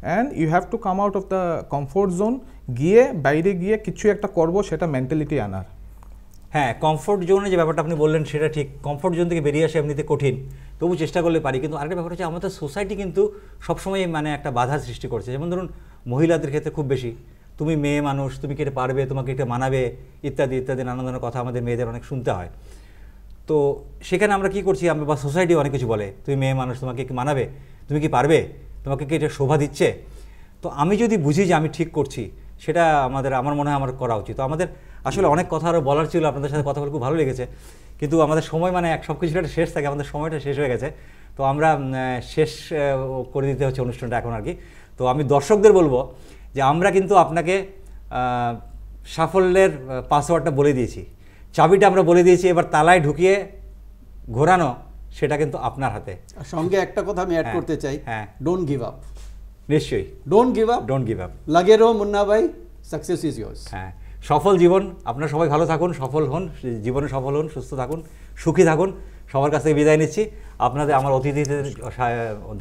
and you have to come out of the comfort zone গিয়ে বাইরে গিয়ে কিছু একটা করব সেটা মেন্টালিটি আনার হ্যাঁ কমফোর্ট জোনে যে ব্যাপারটা আপনি বললেন সেটা ঠিক কমফোর্ট জোন থেকে বেরিয়ে আসে এমনিতে কঠিন তবু চেষ্টা করলে পারি কিন্তু আরেকটা ব্যাপার হচ্ছে আমাদের সোসাইটি কিন্তু সবসময় মানে একটা বাধা সৃষ্টি করছে যেমন ধরুন মহিলাদের ক্ষেত্রে খুব বেশি তুমি মেয়ে মানুষ তুমি কি এটা পারবে তোমাকে এটা মানাবে ইত্যাদি ইত্যাদি নানা ধরনের কথা আমাদের মেয়েদের অনেক শুনতে হয় তো সেখানে আমরা কি করছি আমরা বা সোসাইটি অনেক কিছু বলে তুমি মেয়ে মানুষ তোমাকে কি মানাবে তুমি কি পারবে তোমাকে কি এটা শোভা দিচ্ছে তো আমি যদি বুঝি যে আমি ঠিক করছি সেটা আমাদের আমার মনে হয় আমার করা উচিত তো আমাদের আসলে অনেক কথা আরও বলার ছিল আপনাদের সাথে কথা বলে খুব ভালো লেগেছে কিন্তু আমাদের সময় মানে এক সব কিছু একটা শেষ থাকে আমাদের সময়টা শেষ হয়ে গেছে তো আমরা শেষ করে দিতে হচ্ছে অনুষ্ঠানটা এখন আর কি তো আমি দর্শকদের বলবো যে আমরা কিন্তু আপনাকে সাফল্যের পাসওয়ার্ডটা বলে দিয়েছি চাবিটা আমরা বলে দিয়েছি এবার তালায় ঢুকিয়ে ঘোরানো সেটা কিন্তু আপনার হাতে সঙ্গে একটা কথা আমি অ্যাড করতে চাই হ্যাঁ ডোন্ট গিভ আপ নিশ্চয়ই don't give up don't give up লাগেরও মুন্না ভাই সাকসেস ইজ ইয়ার্স হ্যাঁ সফল জীবন আপনারা সবাই ভালো থাকুন সফল হন জীবনে সফল হন সুস্থ থাকুন সুখী থাকুন সবার কাছ থেকে বিদায় নিচ্ছি আপনাদের আমার অতিথিদের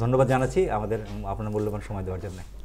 ধন্যবাদ জানাচ্ছি আমাদের আপনার মূল্যবান সময় দেওয়ার জন্য